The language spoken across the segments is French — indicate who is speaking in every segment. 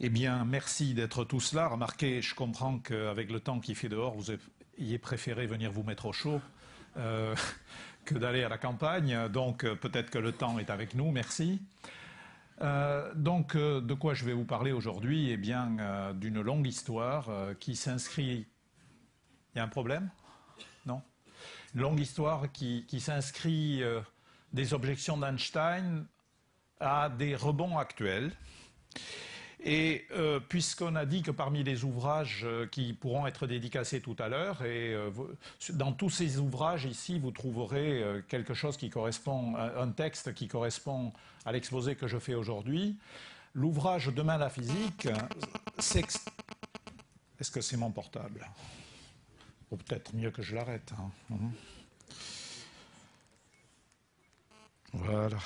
Speaker 1: Eh bien, merci d'être tous là. Remarquez, je comprends qu'avec le temps qui fait dehors, vous ayez préféré venir vous mettre au chaud euh, que d'aller à la campagne. Donc, euh, peut-être que le temps est avec nous. Merci. Euh, donc, de quoi je vais vous parler aujourd'hui Eh bien, d'une longue histoire qui s'inscrit. Il y a un problème Non Une longue histoire qui s'inscrit des objections d'Einstein à des rebonds actuels et euh, puisqu'on a dit que parmi les ouvrages euh, qui pourront être dédicacés tout à l'heure, et euh, dans tous ces ouvrages ici, vous trouverez quelque chose qui correspond, un texte qui correspond à l'exposé que je fais aujourd'hui. L'ouvrage Demain la physique est-ce que c'est mon portable Ou peut-être mieux que je l'arrête. Hein. Mhm. Voilà.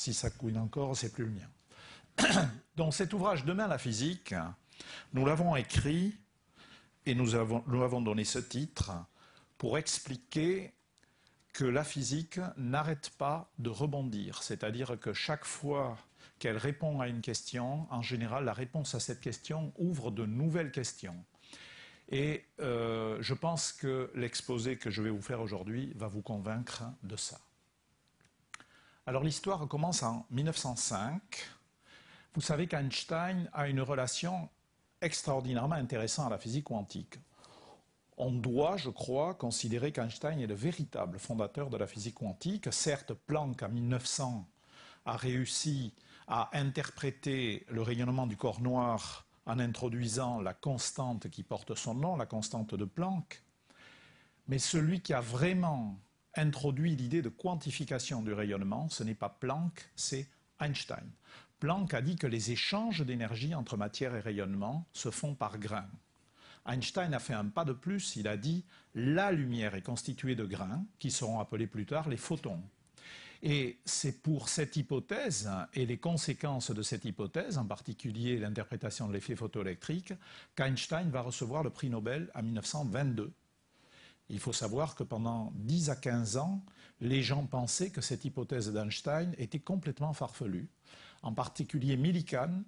Speaker 1: Si ça couine encore, c'est plus le mien. Dans cet ouvrage Demain la physique, nous l'avons écrit et nous avons, donné ce titre pour expliquer que la physique n'arrête pas de rebondir, c'est-à-dire que chaque fois qu'elle répond à une question, en général, la réponse à cette question ouvre de nouvelles questions. Et euh, je pense que l'exposé que je vais vous faire aujourd'hui va vous convaincre de ça. Alors l'histoire commence en 1905. Vous savez qu'Einstein a une relation extraordinairement intéressante à la physique quantique. On doit, je crois, considérer qu'Einstein est le véritable fondateur de la physique quantique. Certes, Planck, en 1900, a réussi à interpréter le rayonnement du corps noir en introduisant la constante qui porte son nom, la constante de Planck. Mais celui qui a vraiment introduit l'idée de quantification du rayonnement. Ce n'est pas Planck, c'est Einstein. Planck a dit que les échanges d'énergie entre matière et rayonnement se font par grains. Einstein a fait un pas de plus, il a dit la lumière est constituée de grains qui seront appelés plus tard les photons. Et c'est pour cette hypothèse et les conséquences de cette hypothèse, en particulier l'interprétation de l'effet photoélectrique, qu'Einstein va recevoir le prix Nobel en 1922. Il faut savoir que pendant 10 à 15 ans, les gens pensaient que cette hypothèse d'Einstein était complètement farfelue. En particulier Millikan,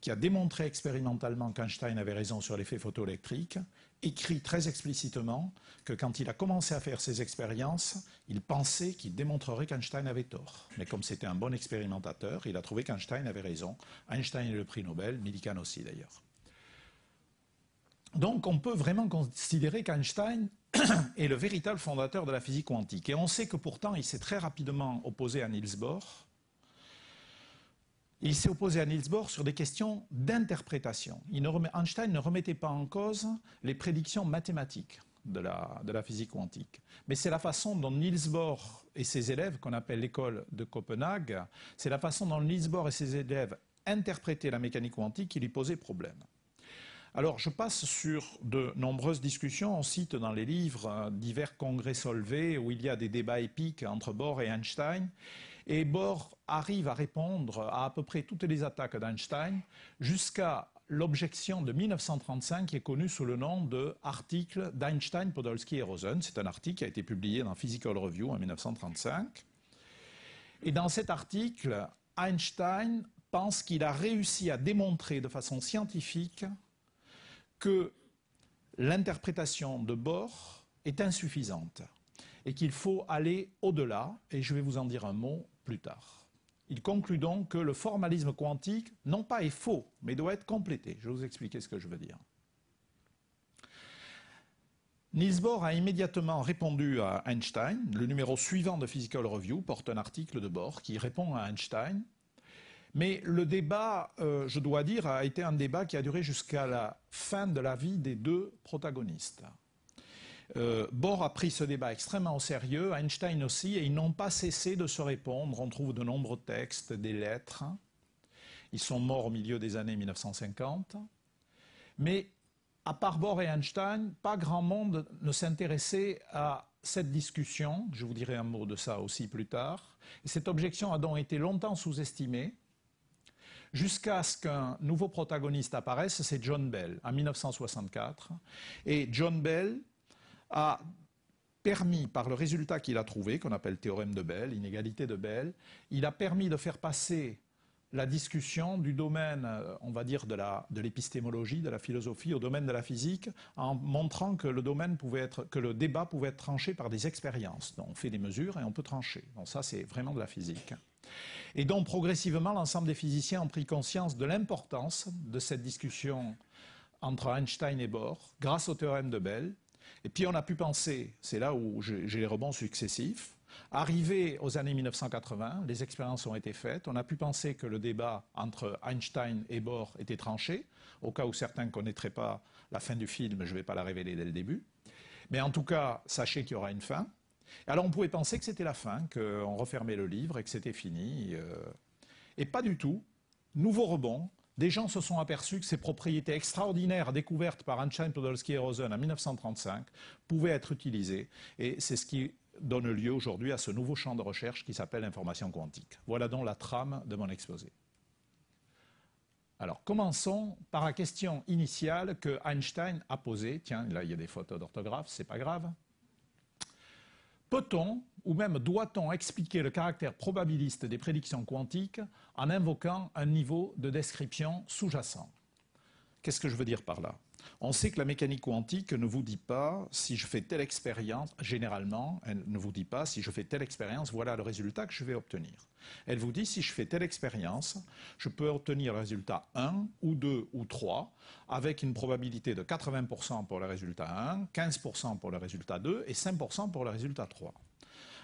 Speaker 1: qui a démontré expérimentalement qu'Einstein avait raison sur l'effet photoélectrique, écrit très explicitement que quand il a commencé à faire ses expériences, il pensait qu'il démontrerait qu'Einstein avait tort. Mais comme c'était un bon expérimentateur, il a trouvé qu'Einstein avait raison. Einstein et le prix Nobel, Millikan aussi d'ailleurs. Donc on peut vraiment considérer qu'Einstein est le véritable fondateur de la physique quantique. Et on sait que pourtant, il s'est très rapidement opposé à Niels Bohr. Il s'est opposé à Niels Bohr sur des questions d'interprétation. Einstein ne remettait pas en cause les prédictions mathématiques de la, physique quantique. Mais c'est la façon dont Niels Bohr et ses élèves, qu'on appelle l'école de Copenhague, c'est la façon dont Niels Bohr et ses élèves interprétaient la mécanique quantique qui lui posait problème. Alors, je passe sur de nombreuses discussions. On cite dans les livres euh, divers congrès solvés où il y a des débats épiques entre Bohr et Einstein. Et Bohr arrive à répondre à à peu près toutes les attaques d'Einstein jusqu'à l'objection de 1935 qui est connue sous le nom de article d'Einstein, Podolsky et Rosen. C'est un article qui a été publié dans Physical Review en 1935. Et dans cet article, Einstein pense qu'il a réussi à démontrer de façon scientifique que l'interprétation de Bohr est insuffisante et qu'il faut aller au-delà, et je vais vous en dire un mot plus tard. Il conclut donc que le formalisme quantique, non pas est faux, mais doit être complété. Je vais vous expliquer ce que je veux dire. Niels Bohr a immédiatement répondu à Einstein. Le numéro suivant de Physical Review porte un article de Bohr qui répond à Einstein mais le débat, euh, je dois dire, a été un débat qui a duré jusqu'à la fin de la vie des deux protagonistes. Euh, Bohr a pris ce débat extrêmement au sérieux, Einstein aussi, et ils n'ont pas cessé de se répondre. On trouve de nombreux textes, des lettres. Ils sont morts au milieu des années 1950. Mais à part Bohr et Einstein, pas grand monde ne s'intéressait à cette discussion. Je vous dirai un mot de ça aussi plus tard. cette objection a donc été longtemps sous-estimée jusqu'à ce qu'un nouveau protagoniste apparaisse, c'est John Bell, en 1964. Et John Bell a permis, par le résultat qu'il a trouvé, qu'on appelle théorème de Bell, inégalité de Bell, il a permis de faire passer la discussion du domaine, on va dire, de l'épistémologie, de, la philosophie, au domaine de la physique, en montrant que le domaine pouvait être, que le débat pouvait être tranché par des expériences. Donc on fait des mesures et on peut trancher. Donc ça, c'est vraiment de la physique. Et donc progressivement, l'ensemble des physiciens ont pris conscience de l'importance de cette discussion entre Einstein et Bohr grâce au théorème de Bell. Et puis on a pu penser, c'est là où j'ai les rebonds successifs, Arrivé aux années 1980, les expériences ont été faites. On a pu penser que le débat entre Einstein et Bohr était tranché, au cas où certains ne connaîtraient pas la fin du film, je ne vais pas la révéler dès le début. Mais en tout cas, sachez qu'il y aura une fin. Alors on pouvait penser que c'était la fin, qu'on refermait le livre et que c'était fini. Euh. Et pas du tout. Nouveau rebond. Des gens se sont aperçus que ces propriétés extraordinaires découvertes par Einstein, Podolsky et Rosen en 1935 pouvaient être utilisées. Et c'est ce qui donne lieu aujourd'hui à ce nouveau champ de recherche qui s'appelle l'information quantique. Voilà donc la trame de mon exposé. Alors, commençons par la question initiale que Einstein a posée. Tiens, là, il y a des fautes d'orthographe, c'est pas grave. Peut-on ou même doit-on expliquer le caractère probabiliste des prédictions quantiques en invoquant un niveau de description sous-jacent Qu'est-ce que je veux dire par là on sait que la mécanique quantique ne vous dit pas si je fais telle expérience, généralement, elle ne vous dit pas si je fais telle expérience, voilà le résultat que je vais obtenir. Elle vous dit si je fais telle expérience, je peux obtenir le résultat 1 ou 2 ou 3 avec une probabilité de 80% pour le résultat 1, 15% pour le résultat 2 et 5% pour le résultat 3.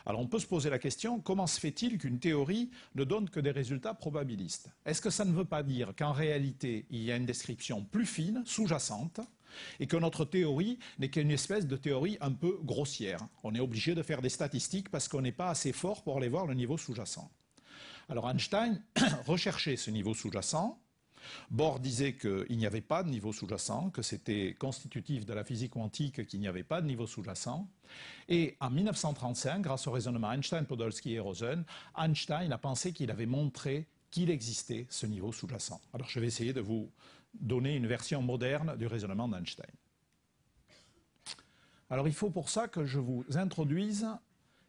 Speaker 1: Alors on peut se poser la question, comment se fait-il qu'une théorie ne donne que des résultats probabilistes Est-ce que ça ne veut pas dire qu'en réalité, il y a une description plus fine, sous-jacente, et que notre théorie n'est qu'une espèce de théorie un peu grossière On est obligé de faire des statistiques parce qu'on n'est pas assez fort pour aller voir le niveau sous-jacent. Alors Einstein recherchait ce niveau sous-jacent, Bohr disait qu'il n'y avait pas de niveau sous-jacent, que c'était constitutif de la physique quantique qu'il n'y avait pas de niveau sous-jacent. Et en 1935, grâce au raisonnement Einstein, Podolsky et Rosen, Einstein a pensé qu'il avait montré qu'il existait ce niveau sous-jacent. Alors je vais essayer de vous donner une version moderne du raisonnement d'Einstein. Alors il faut pour ça que je vous introduise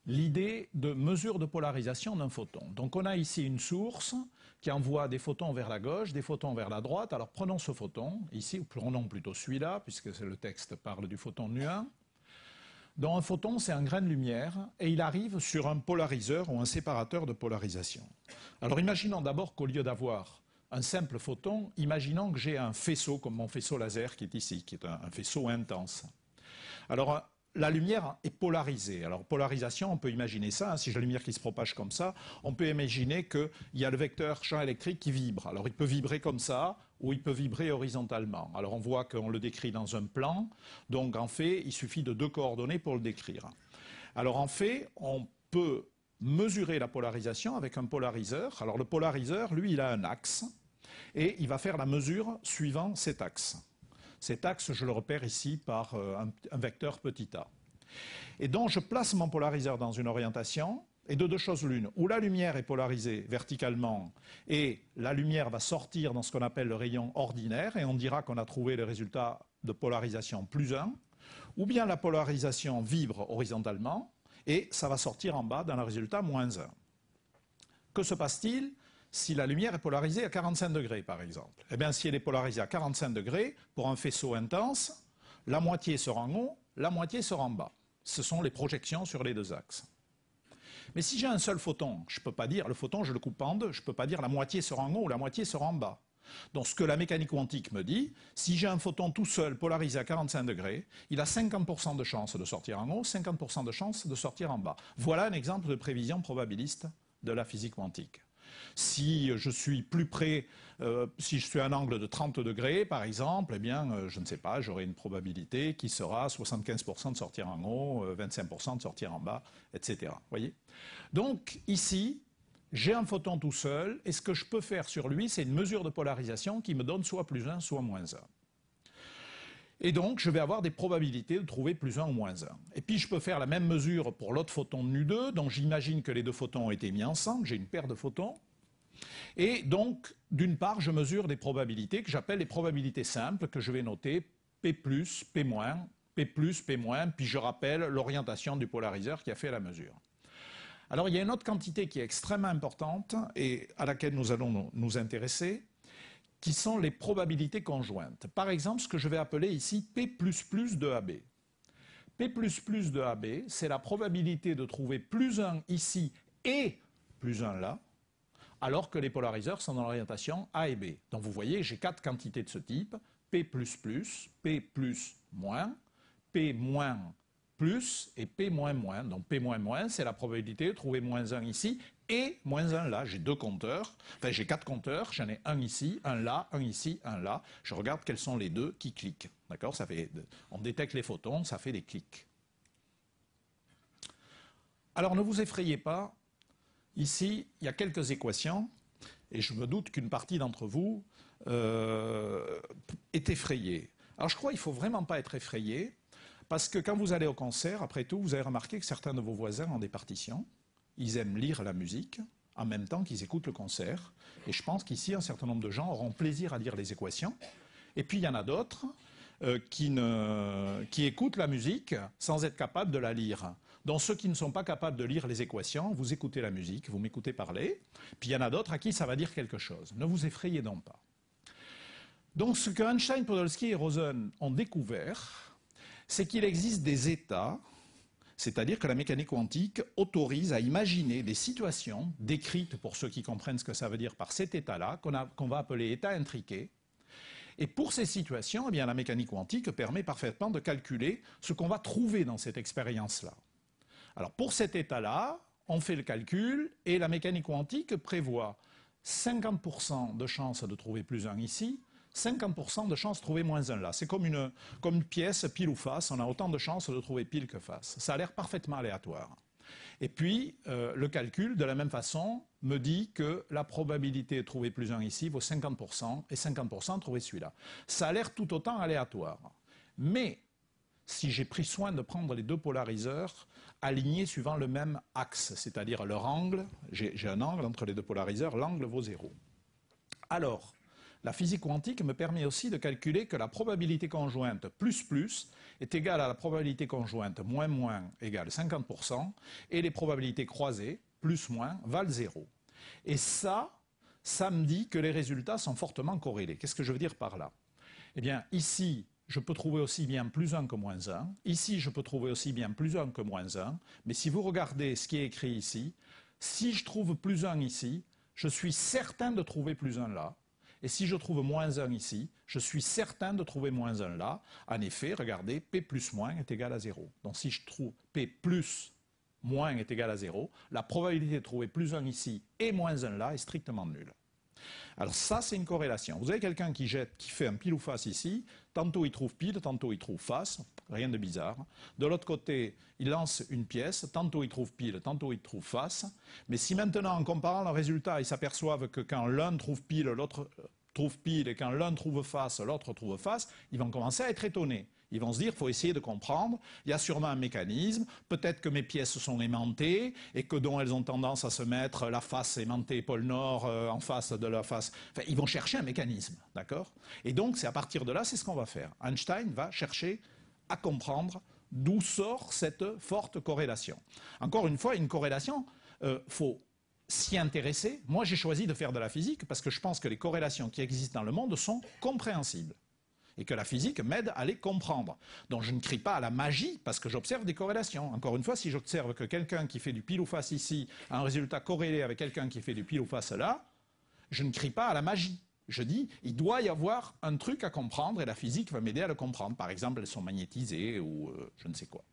Speaker 1: l'idée de mesure de polarisation d'un photon. Donc on a ici une source qui envoie des photons vers la gauche, des photons vers la droite. Alors prenons ce photon, ici, ou prenons plutôt celui-là, puisque le texte parle du photon nu Dans un photon, c'est un grain de lumière, et il arrive sur un polariseur ou un séparateur de polarisation. Alors imaginons d'abord qu'au lieu d'avoir un simple photon, imaginons que j'ai un faisceau, comme mon faisceau laser qui est ici, qui est un faisceau intense. Alors la lumière est polarisée. Alors polarisation, on peut imaginer ça. Hein, si j'ai la lumière qui se propage comme ça, on peut imaginer qu'il y a le vecteur champ électrique qui vibre. Alors il peut vibrer comme ça ou il peut vibrer horizontalement. Alors on voit qu'on le décrit dans un plan. Donc en fait, il suffit de deux coordonnées pour le décrire. Alors en fait, on peut mesurer la polarisation avec un polariseur. Alors le polariseur, lui, il a un axe et il va faire la mesure suivant cet axe. Cet axe, je le repère ici par euh, un, vecteur petit a. Et donc, je place mon polariseur dans une orientation, et de deux choses l'une, ou la lumière est polarisée verticalement et la lumière va sortir dans ce qu'on appelle le rayon ordinaire et on dira qu'on a trouvé le résultat de polarisation plus 1, ou bien la polarisation vibre horizontalement et ça va sortir en bas dans le résultat moins 1. Que se passe-t-il si la lumière est polarisée à 45 degrés, par exemple. Eh bien, si elle est polarisée à 45 degrés, pour un faisceau intense, la moitié sera en haut, la moitié sera en bas. Ce sont les projections sur les deux axes. Mais si j'ai un seul photon, je ne peux pas dire, le photon, je le coupe en deux, je ne peux pas dire la moitié sera en haut ou la moitié sera en bas. Donc ce que la mécanique quantique me dit, si j'ai un photon tout seul polarisé à 45 degrés, il a 50% de chance de sortir en haut, 50% de chance de sortir en bas. Voilà un exemple de prévision probabiliste de la physique quantique. Si je suis plus près, euh, si je suis à un angle de 30 degrés, par exemple, eh bien, euh, je ne sais pas, j'aurai une probabilité qui sera 75% de sortir en haut, 25% euh, de sortir en bas, etc. Voyez Donc, ici, j'ai un photon tout seul, et ce que je peux faire sur lui, c'est une mesure de polarisation qui me donne soit plus 1, soit moins 1. Et donc, je vais avoir des probabilités de trouver plus 1 ou moins 1. Et puis, je peux faire la même mesure pour l'autre photon de nu2, dont j'imagine que les deux photons ont été mis ensemble. J'ai une paire de photons. Et donc, d'une part, je mesure des probabilités que j'appelle les probabilités simples, que je vais noter P+, P-, P+, P-, puis je rappelle l'orientation du polariseur qui a fait la mesure. Alors, il y a une autre quantité qui est extrêmement importante et à laquelle nous allons nous intéresser, qui sont les probabilités conjointes. Par exemple, ce que je vais appeler ici P++ de AB. P++ de AB, c'est la probabilité de trouver plus 1 ici et plus 1 là, alors que les polariseurs sont dans l'orientation A et B. Donc vous voyez, j'ai quatre quantités de ce type, P++, P+, plus, P- plus et P-. moins. Donc P-, moins, c'est la probabilité de trouver moins 1 ici et moins 1 là. J'ai deux compteurs, enfin j'ai quatre compteurs, j'en ai un ici, un là, un ici, un là. Je regarde quels sont les deux qui cliquent. D'accord ça fait, On détecte les photons, ça fait des clics. Alors ne vous effrayez pas, Ici, il y a quelques équations, et je me doute qu'une partie d'entre vous euh, est effrayée. Alors je crois qu'il ne faut vraiment pas être effrayé, parce que quand vous allez au concert, après tout, vous avez remarqué que certains de vos voisins ont des partitions, ils aiment lire la musique, en même temps qu'ils écoutent le concert, et je pense qu'ici, un certain nombre de gens auront plaisir à lire les équations, et puis il y en a d'autres euh, qui, qui écoutent la musique sans être capables de la lire. Dans ceux qui ne sont pas capables de lire les équations, vous écoutez la musique, vous m'écoutez parler, puis il y en a d'autres à qui ça va dire quelque chose. Ne vous effrayez donc pas. Donc ce que Einstein, Podolsky et Rosen ont découvert, c'est qu'il existe des états, c'est-à-dire que la mécanique quantique autorise à imaginer des situations décrites, pour ceux qui comprennent ce que ça veut dire par cet état-là, qu'on va appeler état intriqué, et pour ces situations, eh la mécanique quantique permet parfaitement de calculer ce qu'on va trouver dans cette expérience-là. Alors pour cet état-là, on fait le calcul et la mécanique quantique prévoit 50% de chances de trouver plus un ici, 50% de chances de trouver moins un là. C'est comme une, pièce pile ou face, on a autant de chances de trouver pile que face. Ça a l'air parfaitement aléatoire. Et puis, euh, le calcul, de la même façon, me dit que la probabilité de trouver plus un ici vaut 50% et 50% de trouver celui-là. Ça a l'air tout autant aléatoire. Mais, si j'ai pris soin de prendre les deux polariseurs, alignés suivant le même axe, c'est-à-dire leur angle, j'ai un angle entre les deux polariseurs, l'angle vaut zéro. Alors, la physique quantique me permet aussi de calculer que la probabilité conjointe plus plus est égale à la probabilité conjointe moins moins égale 50%, et les probabilités croisées plus moins valent zéro. Et ça, ça me dit que les résultats sont fortement corrélés. Qu'est-ce que je veux dire par là Eh bien, ici, je peux trouver aussi bien plus 1 que moins 1. Ici, je peux trouver aussi bien plus 1 que moins 1. Mais si vous regardez ce qui est écrit ici, si je trouve plus 1 ici, je suis certain de trouver plus 1 là. Et si je trouve moins 1 ici, je suis certain de trouver moins 1 là. En effet, regardez, P plus moins est égal à 0. Donc si je trouve P plus moins est égal à 0, la probabilité de trouver plus 1 ici et moins 1 là est strictement nulle. Alors ça, c'est une corrélation. Vous avez quelqu'un qui jette, qui fait un pile ou face ici, Tantôt il trouve pile, tantôt il trouve face, rien de bizarre. De l'autre côté, il lance une pièce, tantôt il trouve pile, tantôt il trouve face. Mais si maintenant, en comparant le résultats, ils s'aperçoivent que quand l'un trouve pile, l'autre trouve pile, et quand l'un trouve face, l'autre trouve face, ils vont commencer à être étonnés. Ils vont se dire, faut essayer de comprendre. Il y a sûrement un mécanisme. Peut-être que mes pièces sont aimantées et que dont elles ont tendance à se mettre la face aimantée pôle Nord euh, en face de la face. ils vont chercher un mécanisme, d'accord Et donc, c'est à partir de là, c'est ce qu'on va faire. Einstein va chercher à comprendre d'où sort cette forte corrélation. Encore une fois, une corrélation, euh, faut s'y intéresser. Moi, j'ai choisi de faire de la physique parce que je pense que les corrélations qui existent dans le monde sont compréhensibles et que la physique m'aide à les comprendre. Donc je ne crie pas à la magie parce que j'observe des corrélations. Encore une fois, si j'observe que quelqu'un qui fait du pile ou face ici a un résultat corrélé avec quelqu'un qui fait du pile ou face là, je ne crie pas à la magie. Je dis, il doit y avoir un truc à comprendre et la physique va m'aider à le comprendre. Par exemple, elles sont magnétisées ou euh, je ne sais quoi.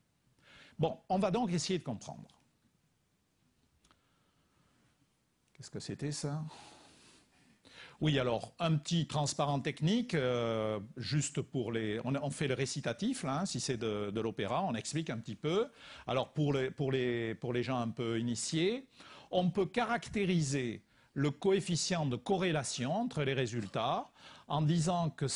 Speaker 1: Bon, on va donc essayer de comprendre. Qu'est-ce que c'était ça oui, alors un petit transparent technique, euh, juste pour les, on, fait le récitatif hein, si c'est de, l'opéra, on explique un petit peu. Alors pour les, gens un peu initiés, on peut caractériser le coefficient de corrélation entre les résultats en disant que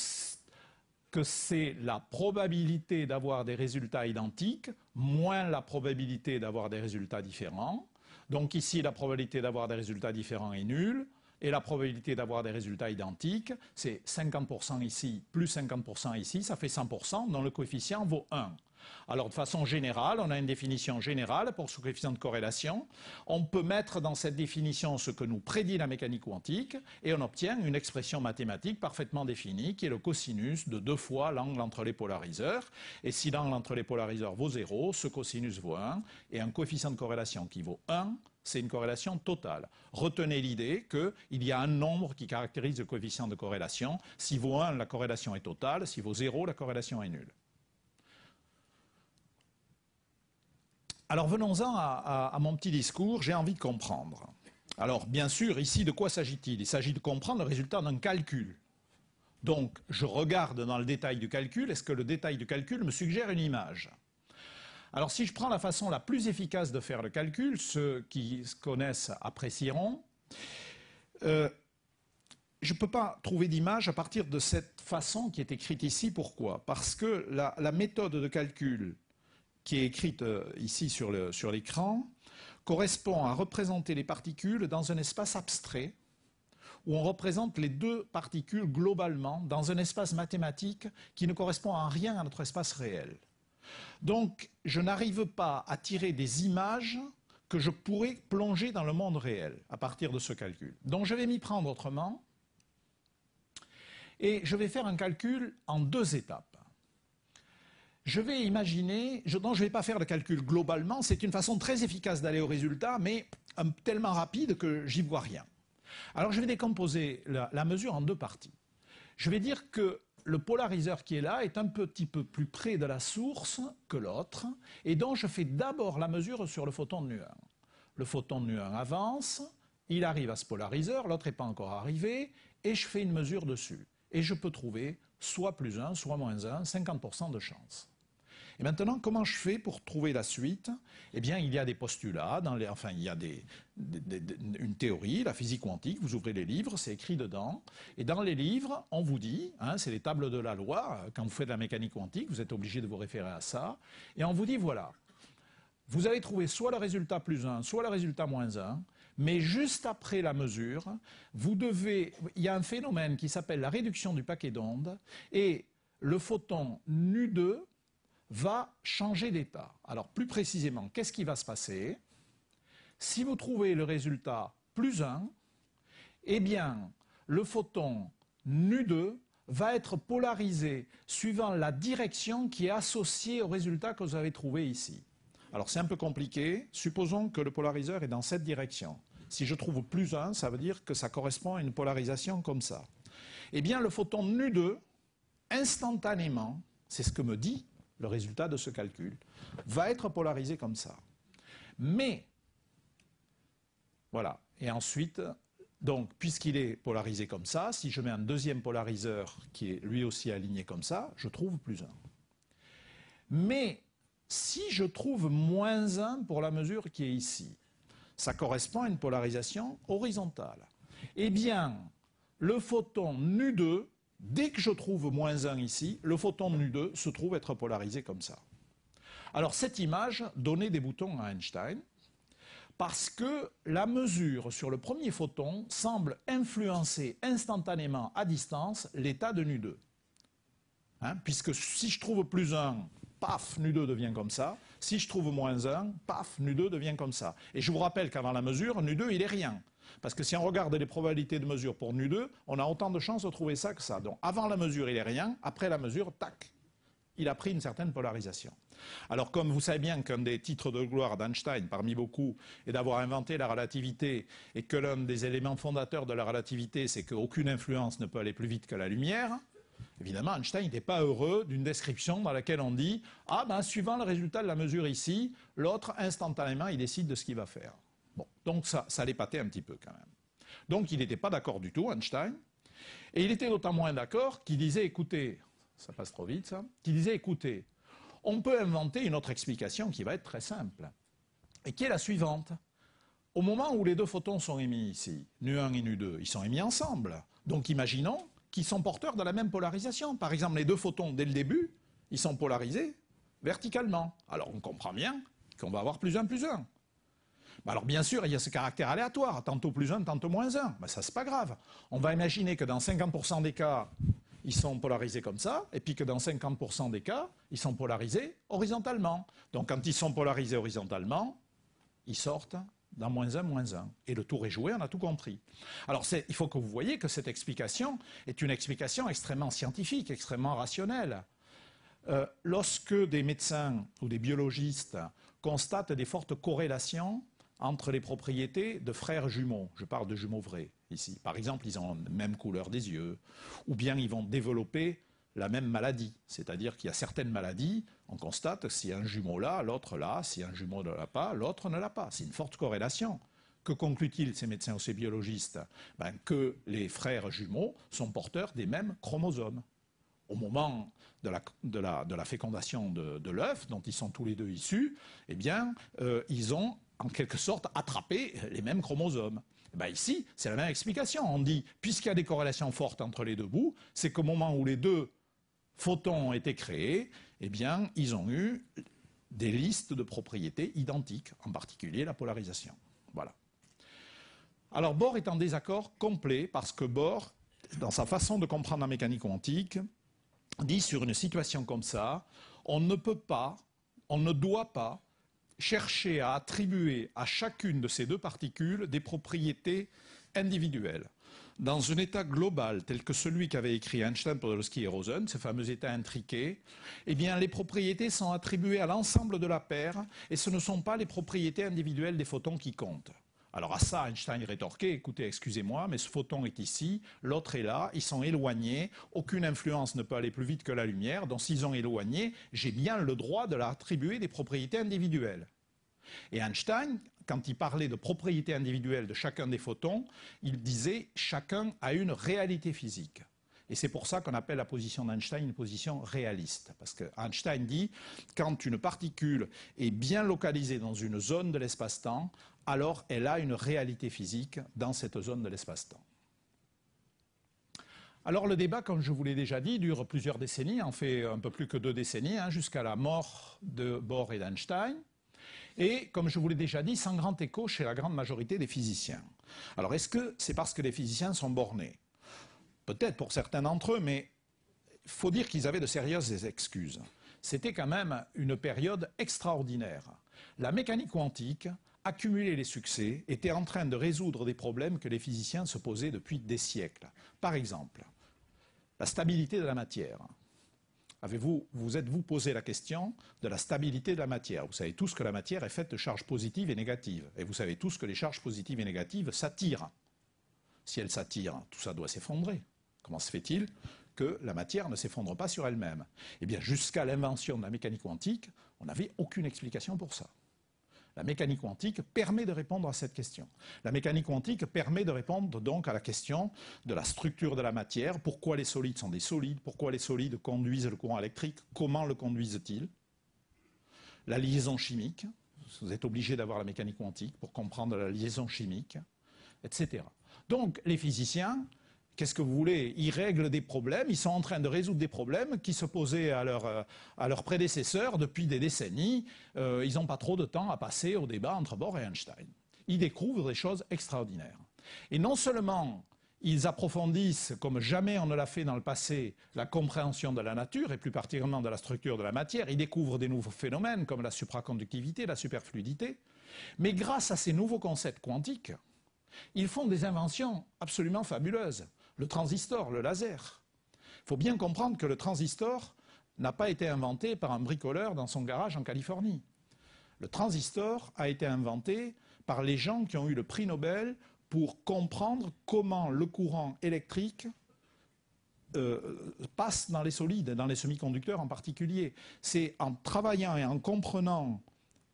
Speaker 1: que c'est la probabilité d'avoir des résultats identiques moins la probabilité d'avoir des résultats différents. Donc ici, la probabilité d'avoir des résultats différents est nulle. Et la probabilité d'avoir des résultats identiques, c'est 50% ici, plus 50% ici, ça fait 100%, dont le coefficient vaut 1. Alors de façon générale, on a une définition générale pour ce coefficient de corrélation. On peut mettre dans cette définition ce que nous prédit la mécanique quantique et on obtient une expression mathématique parfaitement définie qui est le cosinus de deux fois l'angle entre les polariseurs. Et si l'angle entre les polariseurs vaut 0, ce cosinus vaut 1 et un coefficient de corrélation qui vaut 1 c'est une corrélation totale. Retenez l'idée qu'il y a un nombre qui caractérise le coefficient de corrélation. Si vaut 1, la corrélation est totale. Si vaut 0, la corrélation est nulle. Alors venons-en à, mon petit discours, j'ai envie de comprendre. Alors bien sûr, ici de quoi sagit Il, Il s'agit de comprendre le résultat d'un calcul. Donc je regarde dans le détail du calcul, est-ce que le détail du calcul me suggère une image alors si je prends la façon la plus efficace de faire le calcul, ceux qui connaissent apprécieront. Euh, je ne peux pas trouver d'image à partir de cette façon qui est écrite ici. Pourquoi Parce que la, méthode de calcul qui est écrite euh, ici sur l'écran correspond à représenter les particules dans un espace abstrait où on représente les deux particules globalement dans un espace mathématique qui ne correspond à rien à notre espace réel. Donc, je n'arrive pas à tirer des images que je pourrais plonger dans le monde réel à partir de ce calcul. Donc, je vais m'y prendre autrement et je vais faire un calcul en deux étapes. Je vais imaginer, je, donc je ne vais pas faire le calcul globalement, c'est une façon très efficace d'aller au résultat, mais euh, tellement rapide que j'y vois rien. Alors je vais décomposer la mesure en deux parties. Je vais dire que le polariseur qui est là est un petit peu plus près de la source que l'autre, et donc je fais d'abord la mesure sur le photon de nu Le photon de nu avance, il arrive à ce polariseur, l'autre n'est pas encore arrivé, et je fais une mesure dessus. Et je peux trouver soit plus 1, soit moins 1, 50% de chance. Et maintenant, comment je fais pour trouver la suite Eh bien, il y a des postulats, enfin, il y a une théorie, la physique quantique, vous ouvrez les livres, c'est écrit dedans. Et dans les livres, on vous dit, hein, c'est les tables de la loi, quand vous faites de la mécanique quantique, vous êtes obligé de vous référer à ça. Et on vous dit, voilà, vous allez trouver soit le résultat plus 1, soit le résultat moins 1, mais juste après la mesure, vous devez, il y a un phénomène qui s'appelle la réduction du paquet d'ondes, et le photon nu 2 va changer d'état. Alors plus précisément, qu'est-ce qui va se passer Si vous trouvez le résultat plus 1, eh bien, le photon nu2 va être polarisé suivant la direction qui est associée au résultat que vous avez trouvé ici. Alors c'est un peu compliqué. Supposons que le polariseur est dans cette direction. Si je trouve plus 1, ça veut dire que ça correspond à une polarisation comme ça. Eh bien, le photon nu2, instantanément, c'est ce que me dit le résultat de ce calcul, va être polarisé comme ça. Mais, voilà, et ensuite, donc, puisqu'il est polarisé comme ça, si je mets un deuxième polariseur qui est lui aussi aligné comme ça, je trouve plus 1. Mais si je trouve moins 1 pour la mesure qui est ici, ça correspond à une polarisation horizontale. Eh bien, le photon nu2 Dès que je trouve moins 1 ici, le photon nu2 se trouve être polarisé comme ça. Alors cette image donnait des boutons à Einstein parce que la mesure sur le premier photon semble influencer instantanément à distance l'état de nu2. Hein, puisque si je trouve plus 1, paf, nu2 devient comme ça. Si je trouve moins 1, paf, nu2 devient comme ça. Et je vous rappelle qu'avant la mesure, nu2, il est rien. Parce que si on regarde les probabilités de mesure pour nu2, on a autant de chances de trouver ça que ça. Donc avant la mesure, il est rien. Après la mesure, tac, il a pris une certaine polarisation. Alors comme vous savez bien qu'un des titres de gloire d'Einstein, parmi beaucoup, est d'avoir inventé la relativité, et que l'un des éléments fondateurs de la relativité, c'est qu'aucune influence ne peut aller plus vite que la lumière, évidemment Einstein n'était pas heureux d'une description dans laquelle on dit ⁇ Ah ben suivant le résultat de la mesure ici, l'autre instantanément il décide de ce qu'il va faire ⁇ donc ça, l'épatait un petit peu quand même. Donc il n'était pas d'accord du tout, Einstein. Et il était d'autant moins d'accord qu'il disait, écoutez, ça passe trop vite ça, qu'il disait, écoutez, on peut inventer une autre explication qui va être très simple, et qui est la suivante. Au moment où les deux photons sont émis ici, Nu1 et Nu2, ils sont émis ensemble. Donc imaginons qu'ils sont porteurs de la même polarisation. Par exemple, les deux photons, dès le début, ils sont polarisés verticalement. Alors on comprend bien qu'on va avoir plus 1 plus 1. Bah alors bien sûr, il y a ce caractère aléatoire, tantôt plus un, tantôt moins un. Mais ça, c'est pas grave. On va imaginer que dans 50% des cas, ils sont polarisés comme ça, et puis que dans 50% des cas, ils sont polarisés horizontalement. Donc quand ils sont polarisés horizontalement, ils sortent dans moins 1, moins 1. Et le tour est joué, on a tout compris. Alors il faut que vous voyez que cette explication est une explication extrêmement scientifique, extrêmement rationnelle. Euh, lorsque des médecins ou des biologistes constatent des fortes corrélations entre les propriétés de frères jumeaux. Je parle de jumeaux vrais ici. Par exemple, ils ont la même couleur des yeux, ou bien ils vont développer la même maladie. C'est-à-dire qu'il y a certaines maladies, on constate si un jumeau l'a, l'autre l'a, si un jumeau ne l'a pas, l'autre ne l'a pas. C'est une forte corrélation. Que concluent-ils, ces médecins ou ces biologistes ben, Que les frères jumeaux sont porteurs des mêmes chromosomes. Au moment de la, fécondation de, l'œuf, dont ils sont tous les deux issus, eh bien, euh, ils ont en quelque sorte, attraper les mêmes chromosomes. Eh ben, ici, c'est la même explication. On dit, puisqu'il y a des corrélations fortes entre les deux bouts, c'est qu'au moment où les deux photons ont été créés, eh bien, ils ont eu des listes de propriétés identiques, en particulier la polarisation. Voilà. Alors Bohr est en désaccord complet parce que Bohr, dans sa façon de comprendre la mécanique quantique, dit sur une situation comme ça, on ne peut pas, on ne doit pas chercher à attribuer à chacune de ces deux particules des propriétés individuelles. Dans un état global tel que celui qu'avaient écrit Einstein, Podolsky et Rosen, ce fameux état intriqué, eh bien, les propriétés sont attribuées à l'ensemble de la paire et ce ne sont pas les propriétés individuelles des photons qui comptent. Alors à ça, Einstein rétorquait, écoutez, excusez-moi, mais ce photon est ici, l'autre est là, ils sont éloignés, aucune influence ne peut aller plus vite que la lumière, donc s'ils ont éloigné, j'ai bien le droit de leur attribuer des propriétés individuelles. Et Einstein, quand il parlait de propriétés individuelles de chacun des photons, il disait chacun a une réalité physique. Et c'est pour ça qu'on appelle la position d'Einstein une position réaliste. Parce que Einstein dit, quand une particule est bien localisée dans une zone de l'espace-temps, alors elle a une réalité physique dans cette zone de l'espace-temps. Alors le débat, comme je vous l'ai déjà dit, dure plusieurs décennies, en fait un peu plus que deux décennies, hein, jusqu'à la mort de Bohr et d'Einstein. Et comme je vous l'ai déjà dit, sans grand écho chez la grande majorité des physiciens. Alors est-ce que c'est parce que les physiciens sont bornés Peut-être pour certains d'entre eux, mais il faut dire qu'ils avaient de sérieuses excuses. C'était quand même une période extraordinaire. La mécanique quantique accumulée les succès, était en train de résoudre des problèmes que les physiciens se posaient depuis des siècles. Par exemple, la stabilité de la matière. Avez-vous, vous êtes-vous posé la question de la stabilité de la matière Vous savez tous que la matière est faite de charges positives et négatives. Et vous savez tous que les charges positives et négatives s'attirent. Si elles s'attirent, tout ça doit s'effondrer. Comment se fait-il que la matière ne s'effondre pas sur elle-même Eh bien, jusqu'à l'invention de la mécanique quantique, on n'avait aucune explication pour ça. La mécanique quantique permet de répondre à cette question. La mécanique quantique permet de répondre donc à la question de la structure de la matière, pourquoi les solides sont des solides, pourquoi les solides conduisent le courant électrique, comment le conduisent-ils, la liaison chimique, vous êtes obligé d'avoir la mécanique quantique pour comprendre la liaison chimique, etc. Donc les physiciens Qu'est-ce que vous voulez Ils règlent des problèmes, ils sont en train de résoudre des problèmes qui se posaient à, euh, leurs prédécesseurs depuis des décennies. Euh, ils n'ont pas trop de temps à passer au débat entre Bohr et Einstein. Ils découvrent des choses extraordinaires. Et non seulement ils approfondissent, comme jamais on ne l'a fait dans le passé, la compréhension de la nature et plus particulièrement de la structure de la matière. Ils découvrent des nouveaux phénomènes comme la supraconductivité, la superfluidité. Mais grâce à ces nouveaux concepts quantiques, ils font des inventions absolument fabuleuses le transistor, le laser. Il faut bien comprendre que le transistor n'a pas été inventé par un bricoleur dans son garage en Californie. Le transistor a été inventé par les gens qui ont eu le prix Nobel pour comprendre comment le courant électrique euh, passe dans les solides, dans les semi-conducteurs en particulier. C'est en travaillant et en comprenant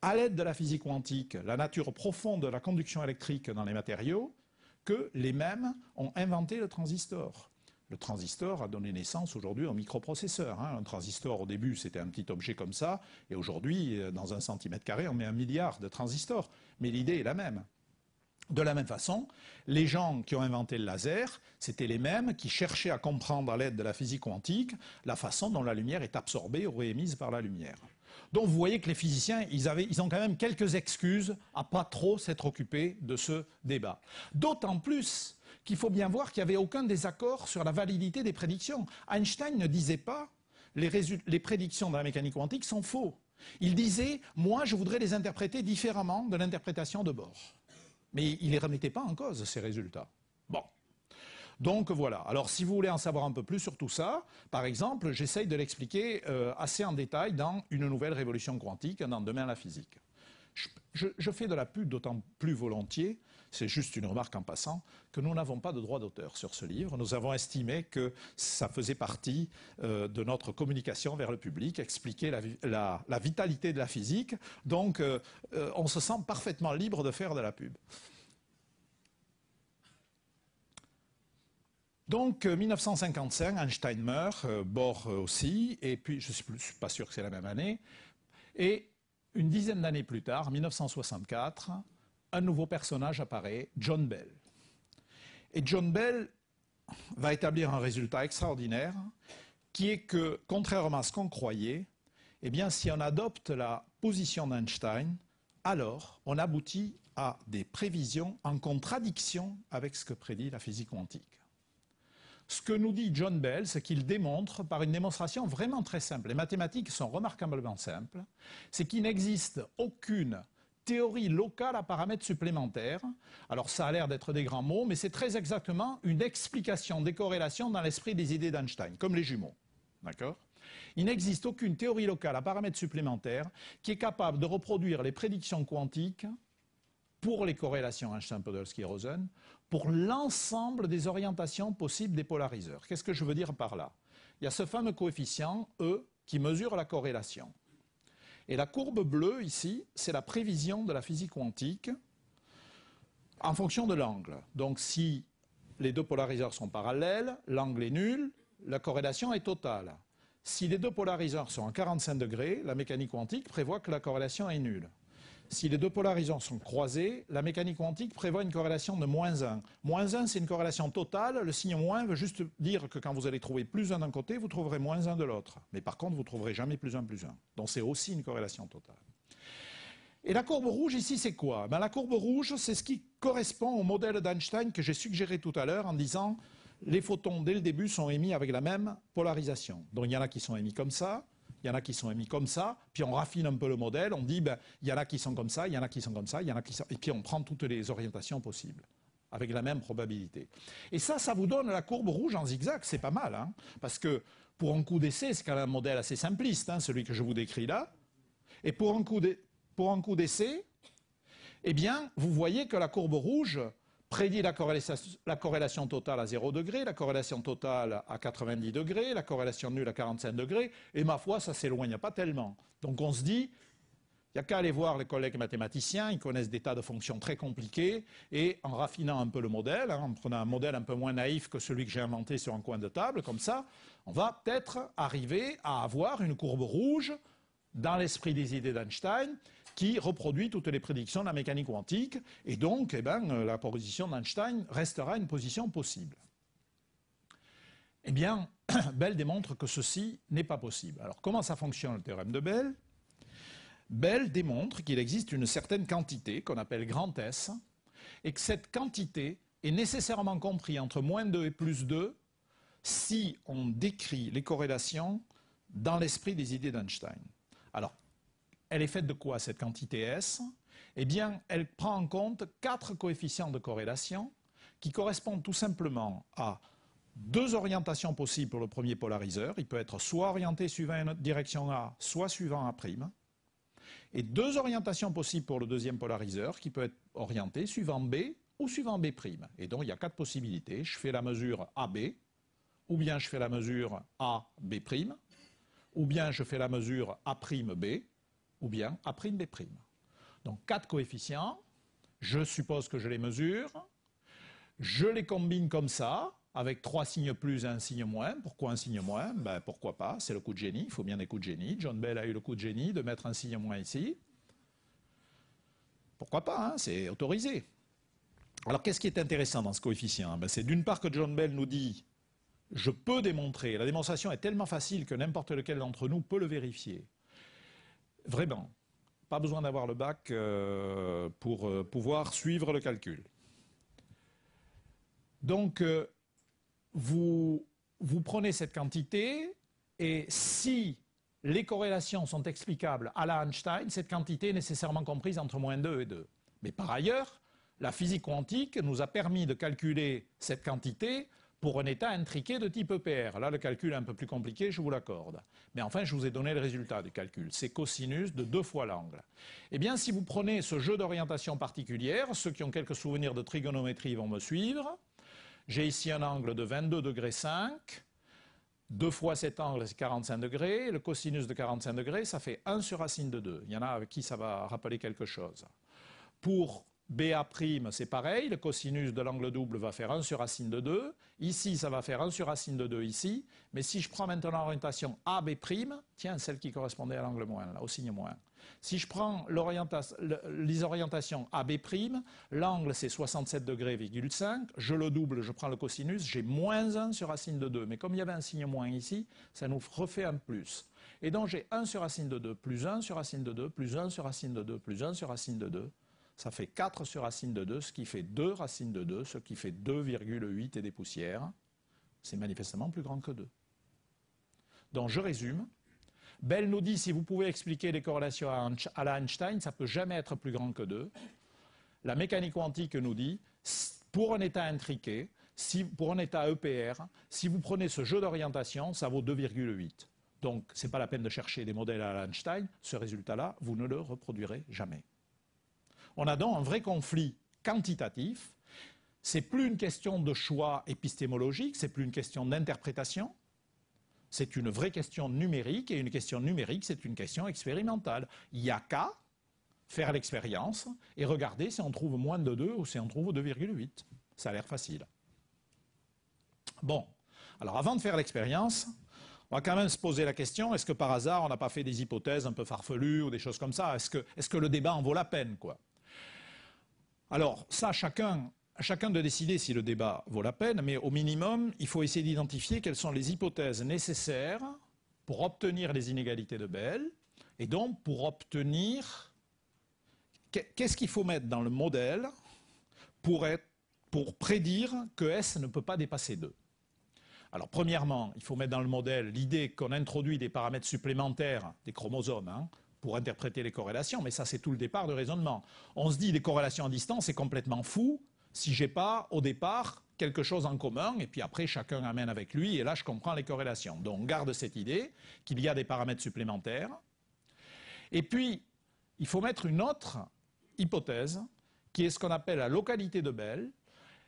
Speaker 1: à l'aide de la physique quantique la nature profonde de la conduction électrique dans les matériaux que les mêmes ont inventé le transistor. Le transistor a donné naissance aujourd'hui au microprocesseur. Hein. Un transistor, au début, c'était un petit objet comme ça, et aujourd'hui, euh, dans un centimètre carré, on met un milliard de transistors. Mais l'idée est la même. De la même façon, les gens qui ont inventé le laser, c'était les mêmes qui cherchaient à comprendre à l'aide de la physique quantique la façon dont la lumière est absorbée ou réémise par la lumière. Donc vous voyez que les physiciens, ils, ont quand même quelques excuses à pas trop s'être occupés de ce débat. D'autant plus qu'il faut bien voir qu'il n'y avait aucun désaccord sur la validité des prédictions. Einstein ne disait pas les, prédictions de la mécanique quantique sont faux. Il disait, moi je voudrais les interpréter différemment de l'interprétation de Bohr. Mais il ne les remettait pas en cause, ces résultats. Bon. Donc voilà. Alors si vous voulez en savoir un peu plus sur tout ça, par exemple, j'essaye de l'expliquer euh, assez en détail dans Une nouvelle révolution quantique, dans Demain la physique. Je, fais de la pub d'autant plus volontiers, c'est juste une remarque en passant, que nous n'avons pas de droit d'auteur sur ce livre. Nous avons estimé que ça faisait partie euh, de notre communication vers le public, expliquer la, vitalité de la physique. Donc euh, on se sent parfaitement libre de faire de la pub. Donc, 1955, euh, Einstein meurt, euh, Bohr euh, aussi, et puis je ne suis pas sûr que c'est la même année. Et une dizaine d'années plus tard, 1964, un nouveau personnage apparaît, John Bell. Et John Bell va établir un résultat extraordinaire, qui est que, contrairement à ce qu'on croyait, eh bien, si on adopte la position d'Einstein, alors on aboutit à des prévisions en contradiction avec ce que prédit la physique quantique. Ce que nous dit John Bell, c'est qu'il démontre par une démonstration vraiment très simple, les mathématiques sont remarquablement simples, c'est qu'il n'existe aucune théorie locale à paramètres supplémentaires. Alors ça a l'air d'être des grands mots, mais c'est très exactement une explication des corrélations dans l'esprit des idées d'Einstein, comme les jumeaux. Il n'existe aucune théorie locale à paramètres supplémentaires qui est capable de reproduire les prédictions quantiques pour les corrélations Einstein-Podolsky-Rosen pour l'ensemble des orientations possibles des polariseurs. Qu'est-ce que je veux dire par là Il y a ce fameux coefficient E qui mesure la corrélation. Et la courbe bleue ici, c'est la prévision de la physique quantique en fonction de l'angle. Donc si les deux polariseurs sont parallèles, l'angle est nul, la corrélation est totale. Si les deux polariseurs sont à 45 degrés, la mécanique quantique prévoit que la corrélation est nulle. Si les deux polarisants sont croisés, la mécanique quantique prévoit une corrélation de moins 1. Moins 1, c'est une corrélation totale. Le signe moins veut juste dire que quand vous allez trouver plus 1 d'un côté, vous trouverez moins 1 de l'autre. Mais par contre, vous trouverez jamais plus 1 plus 1. Donc c'est aussi une corrélation totale. Et la courbe rouge ici, c'est quoi ben, La courbe rouge, c'est ce qui correspond au modèle d'Einstein que j'ai suggéré tout à l'heure en disant les photons, dès le début, sont émis avec la même polarisation. Donc il y en a qui sont émis comme ça, il y en a qui sont émis comme ça, puis on raffine un peu le modèle, on dit, ben, il y en a qui sont comme ça, il y en a qui sont comme ça, il y en a qui sont... Et puis on prend toutes les orientations possibles avec la même probabilité. Et ça, ça vous donne la courbe rouge en zigzag, c'est pas mal, hein parce que pour un coup d'essai, c'est quand même un modèle assez simpliste, hein, celui que je vous décris là. Et pour un coup d'essai, eh bien, vous voyez que la courbe rouge, prédit la corrélation, totale à 0 degré, la corrélation totale à 90 degrés, la corrélation nulle à 45 degrés, et ma foi, ça s'éloigne pas tellement. Donc on se dit, il n'y a qu'à aller voir les collègues mathématiciens, ils connaissent des tas de fonctions très compliquées, et en raffinant un peu le modèle, hein, en prenant un modèle un peu moins naïf que celui que j'ai inventé sur un coin de table, comme ça, on va peut-être arriver à avoir une courbe rouge dans l'esprit des idées d'Einstein, qui reproduit toutes les prédictions de la mécanique quantique. Et donc, eh ben, euh, la proposition d'Einstein restera une position possible. Eh bien, Bell démontre que ceci n'est pas possible. Alors, comment ça fonctionne le théorème de Bell Bell démontre qu'il existe une certaine quantité qu'on appelle grand S, et que cette quantité est nécessairement comprise entre moins 2 et plus 2 si on décrit les corrélations dans l'esprit des idées d'Einstein. Alors, elle est faite de quoi cette quantité S Eh bien, elle prend en compte quatre coefficients de corrélation qui correspondent tout simplement à deux orientations possibles pour le premier polariseur. Il peut être soit orienté suivant une direction A, soit suivant A'. Et deux orientations possibles pour le deuxième polariseur qui peut être orienté suivant B ou suivant B'. Et donc il y a quatre possibilités. Je fais la mesure AB, ou bien je fais la mesure AB', ou bien je fais la mesure A'B, ou bien des primes. Donc quatre coefficients, je suppose que je les mesure, je les combine comme ça, avec trois signes plus et un signe moins. Pourquoi un signe moins ben, Pourquoi pas C'est le coup de génie, il faut bien des coups de génie. John Bell a eu le coup de génie de mettre un signe moins ici. Pourquoi pas hein C'est autorisé. Alors qu'est-ce qui est intéressant dans ce coefficient ben, C'est d'une part que John Bell nous dit « je peux démontrer ». La démonstration est tellement facile que n'importe lequel d'entre nous peut le vérifier. Vraiment. Pas besoin d'avoir le bac euh, pour euh, pouvoir suivre le calcul. Donc, euh, vous, vous prenez cette quantité et si les corrélations sont explicables à la Einstein, cette quantité est nécessairement comprise entre moins 2 et 2. Mais par ailleurs, la physique quantique nous a permis de calculer cette quantité pour un état intriqué de type EPR. Là, le calcul est un peu plus compliqué, je vous l'accorde. Mais enfin, je vous ai donné le résultat du calcul. C'est cosinus de deux fois l'angle. Eh bien, si vous prenez ce jeu d'orientation particulière, ceux qui ont quelques souvenirs de trigonométrie vont me suivre. J'ai ici un angle de 22 degrés 5. Deux fois cet angle, c'est 45 degrés. Le cosinus de 45 degrés, ça fait 1 sur racine de 2. Il y en a avec qui ça va rappeler quelque chose. Pour BA', c'est pareil, le cosinus de l'angle double va faire 1 sur racine de 2. Ici, ça va faire 1 sur racine de 2 ici. Mais si je prends maintenant l'orientation AB', tiens, celle qui correspondait à l'angle moins, au signe moins. Si je prends les orientations AB', l'angle c'est 67 degrés, 5. Je le double, je prends le cosinus, j'ai moins 1 sur racine de 2. Mais comme il y avait un signe moins ici, ça nous refait un plus. Et donc j'ai 1 sur racine de 2, plus 1 sur racine de 2, plus 1 sur racine de 2, plus 1 sur racine de 2 ça fait 4 sur racine de 2, ce qui fait 2 racines de 2, ce qui fait 2,8 et des poussières. C'est manifestement plus grand que 2. Donc je résume. Bell nous dit si vous pouvez expliquer les corrélations à l'Einstein, ça ne peut jamais être plus grand que 2. La mécanique quantique nous dit pour un état intriqué, pour un état EPR, si vous prenez ce jeu d'orientation, ça vaut 2,8. Donc, ce n'est pas la peine de chercher des modèles à l'Einstein. Ce résultat-là, vous ne le reproduirez jamais. On a donc un vrai conflit quantitatif. C'est plus une question de choix épistémologique, c'est plus une question d'interprétation. C'est une vraie question numérique et une question numérique, c'est une question expérimentale. Il n'y a qu'à faire l'expérience et regarder si on trouve moins de 2 ou si on trouve 2,8. Ça a l'air facile. Bon, alors avant de faire l'expérience, on va quand même se poser la question, est-ce que par hasard on n'a pas fait des hypothèses un peu farfelues ou des choses comme ça Est-ce que, que, le débat en vaut la peine quoi alors, ça, chacun, chacun de décider si le débat vaut la peine, mais au minimum, il faut essayer d'identifier quelles sont les hypothèses nécessaires pour obtenir les inégalités de Bell, et donc pour obtenir qu'est-ce qu'il faut mettre dans le modèle pour, prédire que S ne peut pas dépasser 2. Alors premièrement, il faut mettre dans le modèle l'idée qu'on introduit des paramètres supplémentaires des chromosomes. Hein, pour interpréter les corrélations, mais ça c'est tout le départ de raisonnement. On se dit des corrélations à distance, c'est complètement fou si j'ai pas au départ quelque chose en commun, et puis après chacun amène avec lui, et là je comprends les corrélations. Donc on garde cette idée qu'il y a des paramètres supplémentaires. Et puis, il faut mettre une autre hypothèse, qui est ce qu'on appelle la localité de Bell.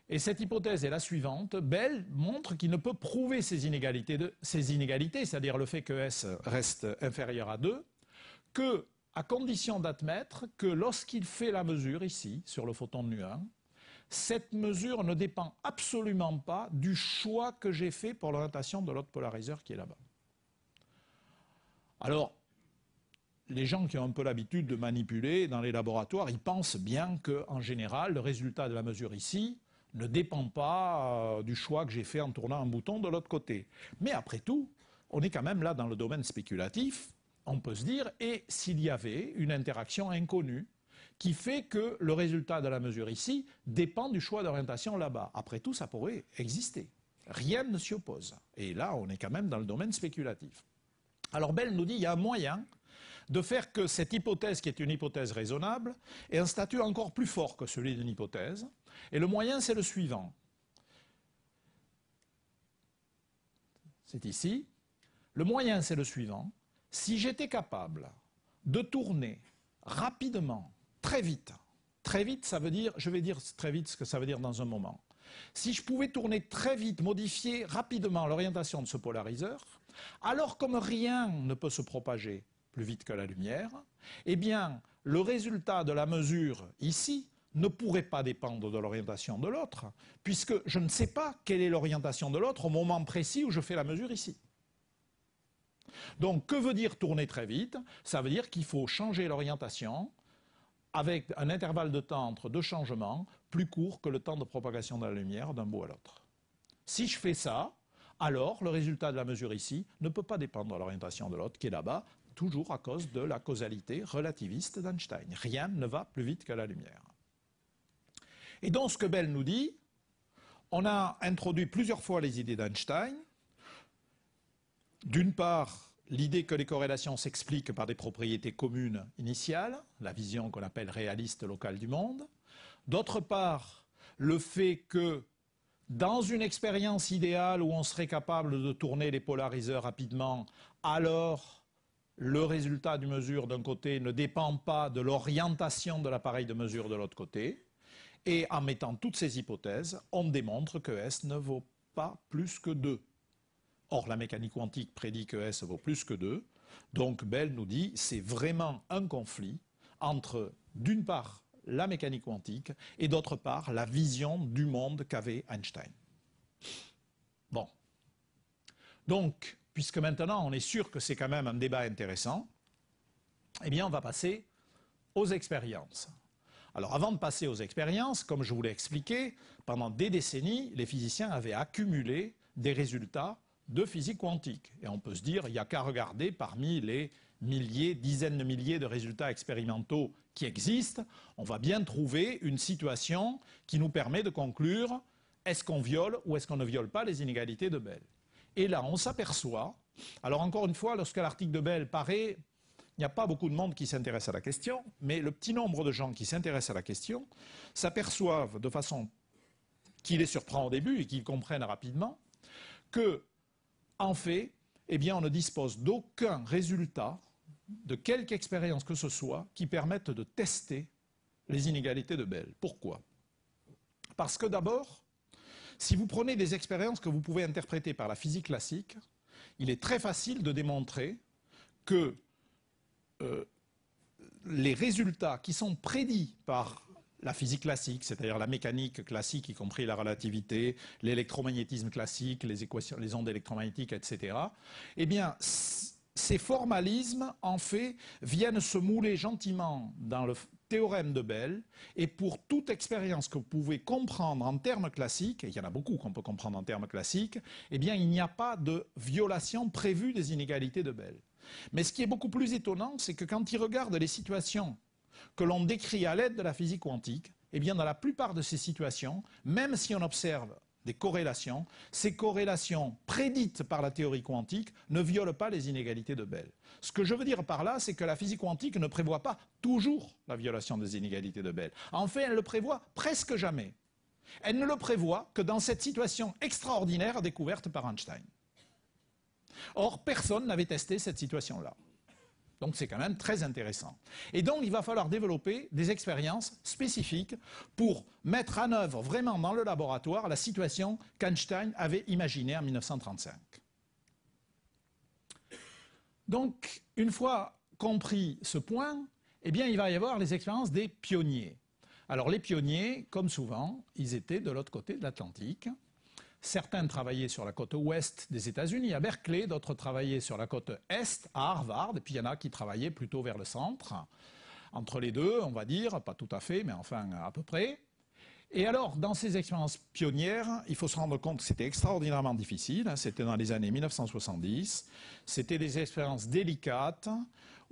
Speaker 1: Et cette hypothèse est la suivante. Bell montre qu'il ne peut prouver ces inégalités, ces inégalités c'est-à-dire le fait que S reste inférieur à 2, que, à condition d'admettre que lorsqu'il fait la mesure ici, sur le photon de nu1, cette mesure ne dépend absolument pas du choix que j'ai fait pour l'orientation de l'autre polariseur qui est là-bas. Alors, les gens qui ont un peu l'habitude de manipuler dans les laboratoires, ils pensent bien qu'en général, le résultat de la mesure ici ne dépend pas euh, du choix que j'ai fait en tournant un bouton de l'autre côté. Mais après tout, on est quand même là dans le domaine spéculatif on peut se dire, et s'il y avait une interaction inconnue qui fait que le résultat de la mesure ici dépend du choix d'orientation là-bas. Après tout, ça pourrait exister. Rien ne s'y oppose. Et là, on est quand même dans le domaine spéculatif. Alors Bell nous dit, qu'il y a un moyen de faire que cette hypothèse, qui est une hypothèse raisonnable, ait un statut encore plus fort que celui d'une hypothèse. Et le moyen, c'est le suivant. C'est ici. Le moyen, c'est le suivant. Si j'étais capable de tourner rapidement, très vite, très vite, ça veut dire, je vais dire très vite ce que ça veut dire dans un moment. Si je pouvais tourner très vite, modifier rapidement l'orientation de ce polariseur, alors comme rien ne peut se propager plus vite que la lumière, eh bien, le résultat de la mesure ici ne pourrait pas dépendre de l'orientation de l'autre, puisque je ne sais pas quelle est l'orientation de l'autre au moment précis où je fais la mesure ici. Donc, que veut dire tourner très vite Ça veut dire qu'il faut changer l'orientation avec un intervalle de temps entre deux changements plus court que le temps de propagation de la lumière d'un bout à l'autre. Si je fais ça, alors le résultat de la mesure ici ne peut pas dépendre de l'orientation de l'autre qui est là-bas, toujours à cause de la causalité relativiste d'Einstein. Rien ne va plus vite que la lumière. Et donc ce que Bell nous dit, on a introduit plusieurs fois les idées d'Einstein, d'une part, l'idée que les corrélations s'expliquent par des propriétés communes initiales, la vision qu'on appelle réaliste locale du monde. D'autre part, le fait que dans une expérience idéale où on serait capable de tourner les polariseurs rapidement, alors le résultat du mesure d'un côté ne dépend pas de l'orientation de l'appareil de mesure de l'autre côté. Et en mettant toutes ces hypothèses, on démontre que S ne vaut pas plus que 2. Or, la mécanique quantique prédit que S vaut plus que 2. Donc, Bell nous dit c'est vraiment un conflit entre, d'une part, la mécanique quantique et, d'autre part, la vision du monde qu'avait Einstein. Bon. Donc, puisque maintenant on est sûr que c'est quand même un débat intéressant, eh bien, on va passer aux expériences. Alors avant de passer aux expériences, comme je vous l'ai expliqué, pendant des décennies, les physiciens avaient accumulé des résultats de physique quantique. Et on peut se dire, il n'y a qu'à regarder parmi les milliers, dizaines de milliers de résultats expérimentaux qui existent, on va bien trouver une situation qui nous permet de conclure est-ce qu'on viole ou est-ce qu'on ne viole pas les inégalités de Bell. Et là, on s'aperçoit, alors encore une fois, lorsque l'article de Bell paraît, il n'y a pas beaucoup de monde qui s'intéresse à la question, mais le petit nombre de gens qui s'intéressent à la question s'aperçoivent de façon qui les surprend au début et qu'ils comprennent rapidement que en fait, eh bien, on ne dispose d'aucun résultat de quelque expérience que ce soit qui permette de tester les inégalités de Bell. Pourquoi Parce que d'abord, si vous prenez des expériences que vous pouvez interpréter par la physique classique, il est très facile de démontrer que euh, les résultats qui sont prédits par la physique classique, c'est-à-dire la mécanique classique, y compris la relativité, l'électromagnétisme classique, les équations, les ondes électromagnétiques, etc. Eh bien, ces formalismes, en fait, viennent se mouler gentiment dans le théorème de Bell, et pour toute expérience que vous pouvez comprendre en termes classiques, et il y en a beaucoup qu'on peut comprendre en termes classiques, eh bien, il n'y a pas de violation prévue des inégalités de Bell. Mais ce qui est beaucoup plus étonnant, c'est que quand il regarde les situations que l'on décrit à l'aide de la physique quantique, eh bien dans la plupart de ces situations, même si on observe des corrélations, ces corrélations prédites par la théorie quantique ne violent pas les inégalités de Bell. Ce que je veux dire par là, c'est que la physique quantique ne prévoit pas toujours la violation des inégalités de Bell. En fait, elle le prévoit presque jamais. Elle ne le prévoit que dans cette situation extraordinaire découverte par Einstein. Or, personne n'avait testé cette situation-là. Donc c'est quand même très intéressant. Et donc il va falloir développer des expériences spécifiques pour mettre en œuvre vraiment dans le laboratoire la situation qu'Einstein avait imaginée en 1935. Donc une fois compris ce point, eh bien il va y avoir les expériences des pionniers. Alors les pionniers, comme souvent, ils étaient de l'autre côté de l'Atlantique. Certains travaillaient sur la côte ouest des États-Unis, à Berkeley, d'autres travaillaient sur la côte est, à Harvard, et puis il y en a qui travaillaient plutôt vers le centre. Entre les deux, on va dire, pas tout à fait, mais enfin à peu près. Et alors, dans ces expériences pionnières, il faut se rendre compte que c'était extraordinairement difficile. Hein. C'était dans les années 1970. C'était des expériences délicates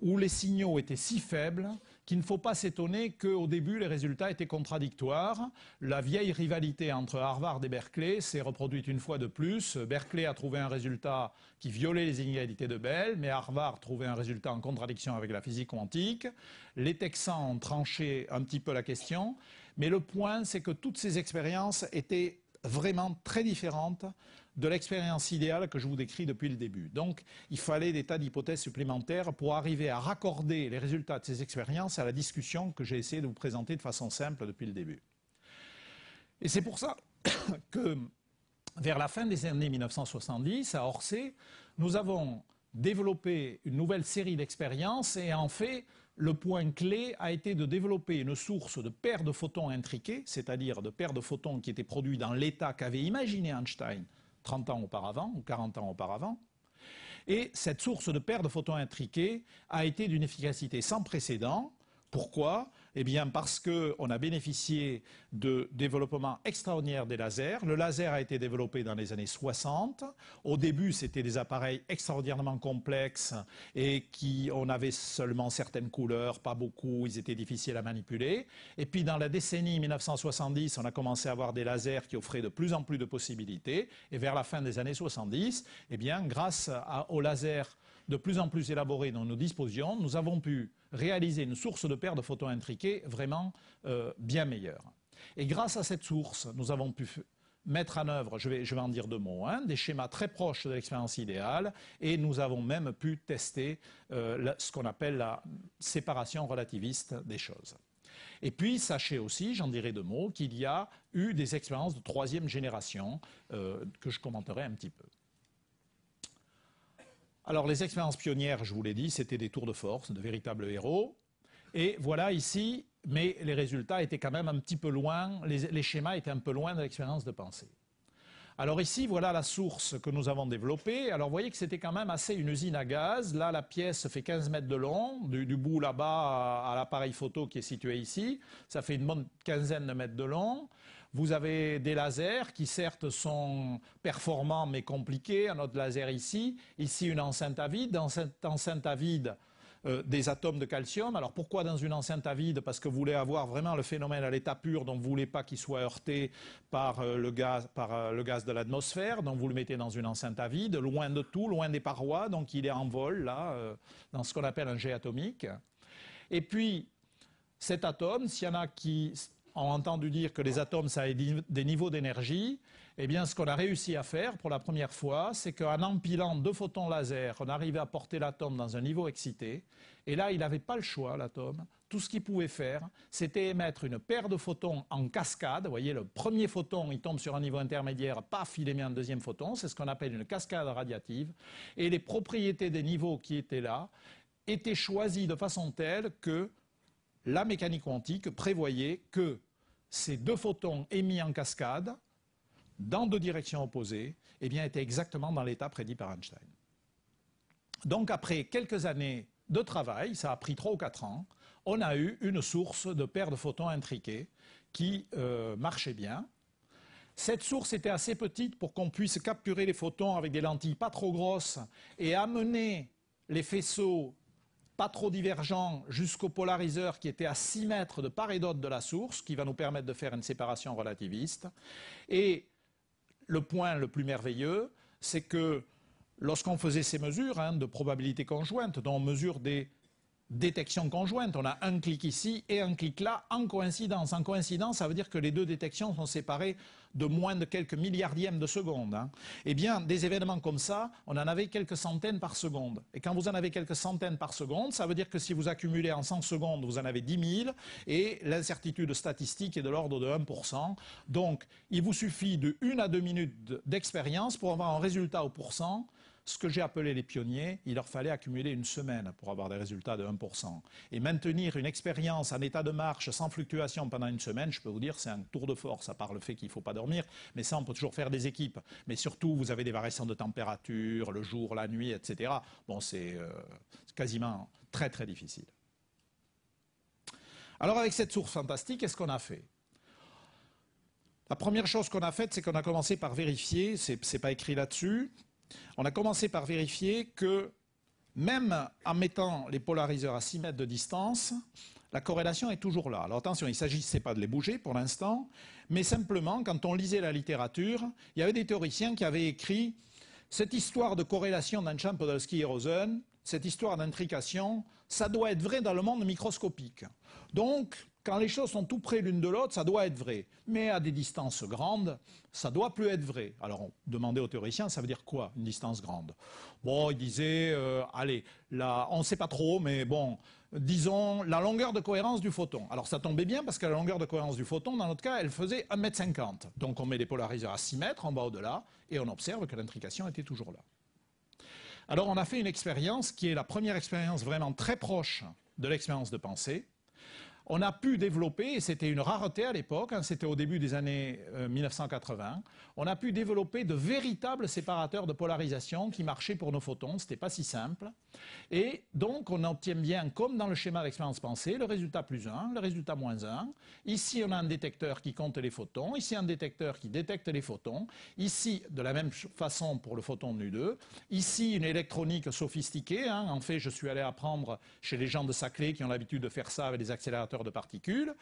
Speaker 1: où les signaux étaient si faibles il ne faut pas s'étonner qu'au début, les résultats étaient contradictoires. La vieille rivalité entre Harvard et Berkeley s'est reproduite une fois de plus. Berkeley a trouvé un résultat qui violait les inégalités de Bell, mais Harvard trouvait un résultat en contradiction avec la physique quantique. Les Texans ont tranché un petit peu la question. Mais le point, c'est que toutes ces expériences étaient vraiment très différentes de l'expérience idéale que je vous décris depuis le début. Donc, il fallait des tas d'hypothèses supplémentaires pour arriver à raccorder les résultats de ces expériences à la discussion que j'ai essayé de vous présenter de façon simple depuis le début. Et c'est pour ça que, vers la fin des années 1970, à Orsay, nous avons développé une nouvelle série d'expériences et en fait, le point clé a été de développer une source de paires de photons intriqués, c'est-à-dire de paires de photons qui étaient produits dans l'état qu'avait imaginé Einstein 30 ans auparavant ou 40 ans auparavant. Et cette source de paires de photons intriqués a été d'une efficacité sans précédent. Pourquoi eh bien, parce qu'on a bénéficié de développements extraordinaires des lasers. Le laser a été développé dans les années 60. Au début, c'était des appareils extraordinairement complexes et qui, on avait seulement certaines couleurs, pas beaucoup, ils étaient difficiles à manipuler. Et puis, dans la décennie 1970, on a commencé à avoir des lasers qui offraient de plus en plus de possibilités. Et vers la fin des années 70, eh bien, grâce au laser de plus en plus élaborées dont nous disposions, nous avons pu réaliser une source de paires de photos intriquées vraiment euh, bien meilleure. Et grâce à cette source, nous avons pu mettre en œuvre, je vais, en dire deux mots, hein, des schémas très proches de l'expérience idéale, et nous avons même pu tester euh, ce qu'on appelle la séparation relativiste des choses. Et puis, sachez aussi, j'en dirai deux mots, qu'il y a eu des expériences de troisième génération euh, que je commenterai un petit peu. Alors les expériences pionnières, je vous l'ai dit, c'était des tours de force, de véritables héros. Et voilà ici, mais les résultats étaient quand même un petit peu loin, les, schémas étaient un peu loin de l'expérience de pensée. Alors ici, voilà la source que nous avons développée. Alors vous voyez que c'était quand même assez une usine à gaz. Là, la pièce fait 15 mètres de long, du, bout là-bas à, à l'appareil photo qui est situé ici. Ça fait une bonne quinzaine de mètres de long. Vous avez des lasers qui certes sont performants mais compliqués. Un autre laser ici, ici une enceinte à vide. Dans cette enceinte à vide, euh, des atomes de calcium. Alors pourquoi dans une enceinte à vide Parce que vous voulez avoir vraiment le phénomène à l'état pur, donc vous voulez pas qu'il soit heurté par, euh, le, gaz, par euh, le gaz de l'atmosphère, donc vous le mettez dans une enceinte à vide, loin de tout, loin des parois, donc il est en vol là, dans ce qu'on appelle un jet atomique. Et puis cet atome, s'il y en a qui ont entendu dire que les atomes, ça a des niveaux d'énergie. Eh bien, ce qu'on a réussi à faire pour la première fois, c'est qu'en empilant deux photons laser, on arrivait à porter l'atome dans un niveau excité. Et là, il n'avait pas le choix, l'atome. Tout ce qu'il pouvait faire, c'était émettre une paire de photons en cascade. Vous voyez, le premier photon, il tombe sur un niveau intermédiaire, paf, il émet un deuxième photon. C'est ce qu'on appelle une cascade radiative. Et les propriétés des niveaux qui étaient là étaient choisies de façon telle que la mécanique quantique prévoyait que ces deux photons émis en cascade dans deux directions opposées, eh étaient exactement dans l'état prédit par Einstein. Donc, après quelques années de travail, ça a pris trois ou quatre ans, on a eu une source de paires de photons intriqués qui euh, marchait bien. Cette source était assez petite pour qu'on puisse capturer les photons avec des lentilles pas trop grosses et amener les faisceaux pas trop divergent jusqu'au polariseur qui était à 6 mètres de part et d'autre de la source, qui va nous permettre de faire une séparation relativiste. Et le point le plus merveilleux, c'est que lorsqu'on faisait ces mesures hein, de probabilité conjointe, dont on mesure des détection conjointe. On a un clic ici et un clic là en coïncidence. En coïncidence, ça veut dire que les deux détections sont séparées de moins de quelques milliardièmes de seconde. Hein. Eh bien, des événements comme ça, on en avait quelques centaines par seconde. Et quand vous en avez quelques centaines par seconde, ça veut dire que si vous accumulez en 100 secondes, vous en avez 10 000. Et l'incertitude statistique est de l'ordre de 1%. Donc, il vous suffit de 1 à deux minutes d'expérience pour avoir un résultat au pourcent ce que j'ai appelé les pionniers, il leur fallait accumuler une semaine pour avoir des résultats de 1%. Et maintenir une expérience en état de marche sans fluctuation pendant une semaine, je peux vous dire, c'est un tour de force, à part le fait qu'il ne faut pas dormir. Mais ça, on peut toujours faire des équipes. Mais surtout, vous avez des variations de température, le jour, la nuit, etc. Bon, euh, c'est quasiment très, très difficile. Alors, avec cette source fantastique, qu'est-ce qu'on a fait la première chose qu'on a faite, c'est qu'on a commencé par vérifier, c'est pas écrit là-dessus, on a commencé par vérifier que même en mettant les polariseurs à 6 mètres de distance, la corrélation est toujours là. Alors attention, il ne s'agissait pas de les bouger pour l'instant, mais simplement, quand on lisait la littérature, il y avait des théoriciens qui avaient écrit cette histoire de corrélation d'un Podolsky et Rosen, cette histoire d'intrication, ça doit être vrai dans le monde microscopique. Donc, quand les choses sont tout près l'une de l'autre, ça doit être vrai. Mais à des distances grandes, ça doit plus être vrai. Alors, on demandait aux théoriciens, ça veut dire quoi, une distance grande Bon, ils disaient, euh, allez, on ne sait pas trop, mais bon, disons la longueur de cohérence du photon. Alors, ça tombait bien parce que la longueur de cohérence du photon, dans notre cas, elle faisait 1,50 m Donc, on met des polariseurs à 6 mètres en bas au-delà et on observe que l'intrication était toujours là. Alors, on a fait une expérience qui est la première expérience vraiment très proche de l'expérience de pensée on a pu développer, et c'était une rareté à l'époque, hein, c'était au début des années 1980, euh, on a pu développer de véritables séparateurs de polarisation qui marchaient pour nos photons, Ce n'était pas si simple. Et donc on obtient bien, comme dans le schéma d'expérience pensée, le résultat plus 1, le résultat moins 1. Ici on a un détecteur qui compte les photons, ici un détecteur qui détecte les photons, ici de la même façon pour le photon nu2, ici une électronique sophistiquée, hein. en fait je suis allé apprendre chez les gens de Saclay qui ont l'habitude de faire ça avec des accélérateurs de particules.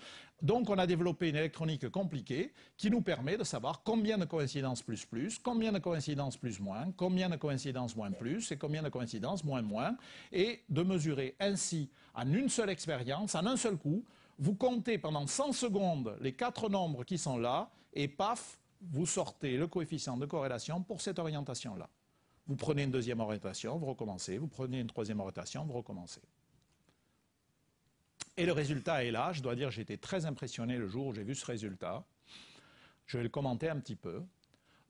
Speaker 1: Donc on a développé une électronique compliquée qui nous permet de savoir combien de coïncidences plus plus, combien de coïncidences plus moins, combien de coïncidences moins plus et combien de coïncidences moins moins, et de mesurer ainsi en une seule expérience, en un seul coup, vous comptez pendant 100 secondes les quatre nombres qui sont là, et paf, vous sortez le coefficient de corrélation pour cette orientation-là. Vous prenez une deuxième orientation, vous recommencez, vous prenez une troisième orientation, vous recommencez. Et le résultat est là. Je dois dire, j'étais très impressionné le jour où j'ai vu ce résultat. Je vais le commenter un petit peu.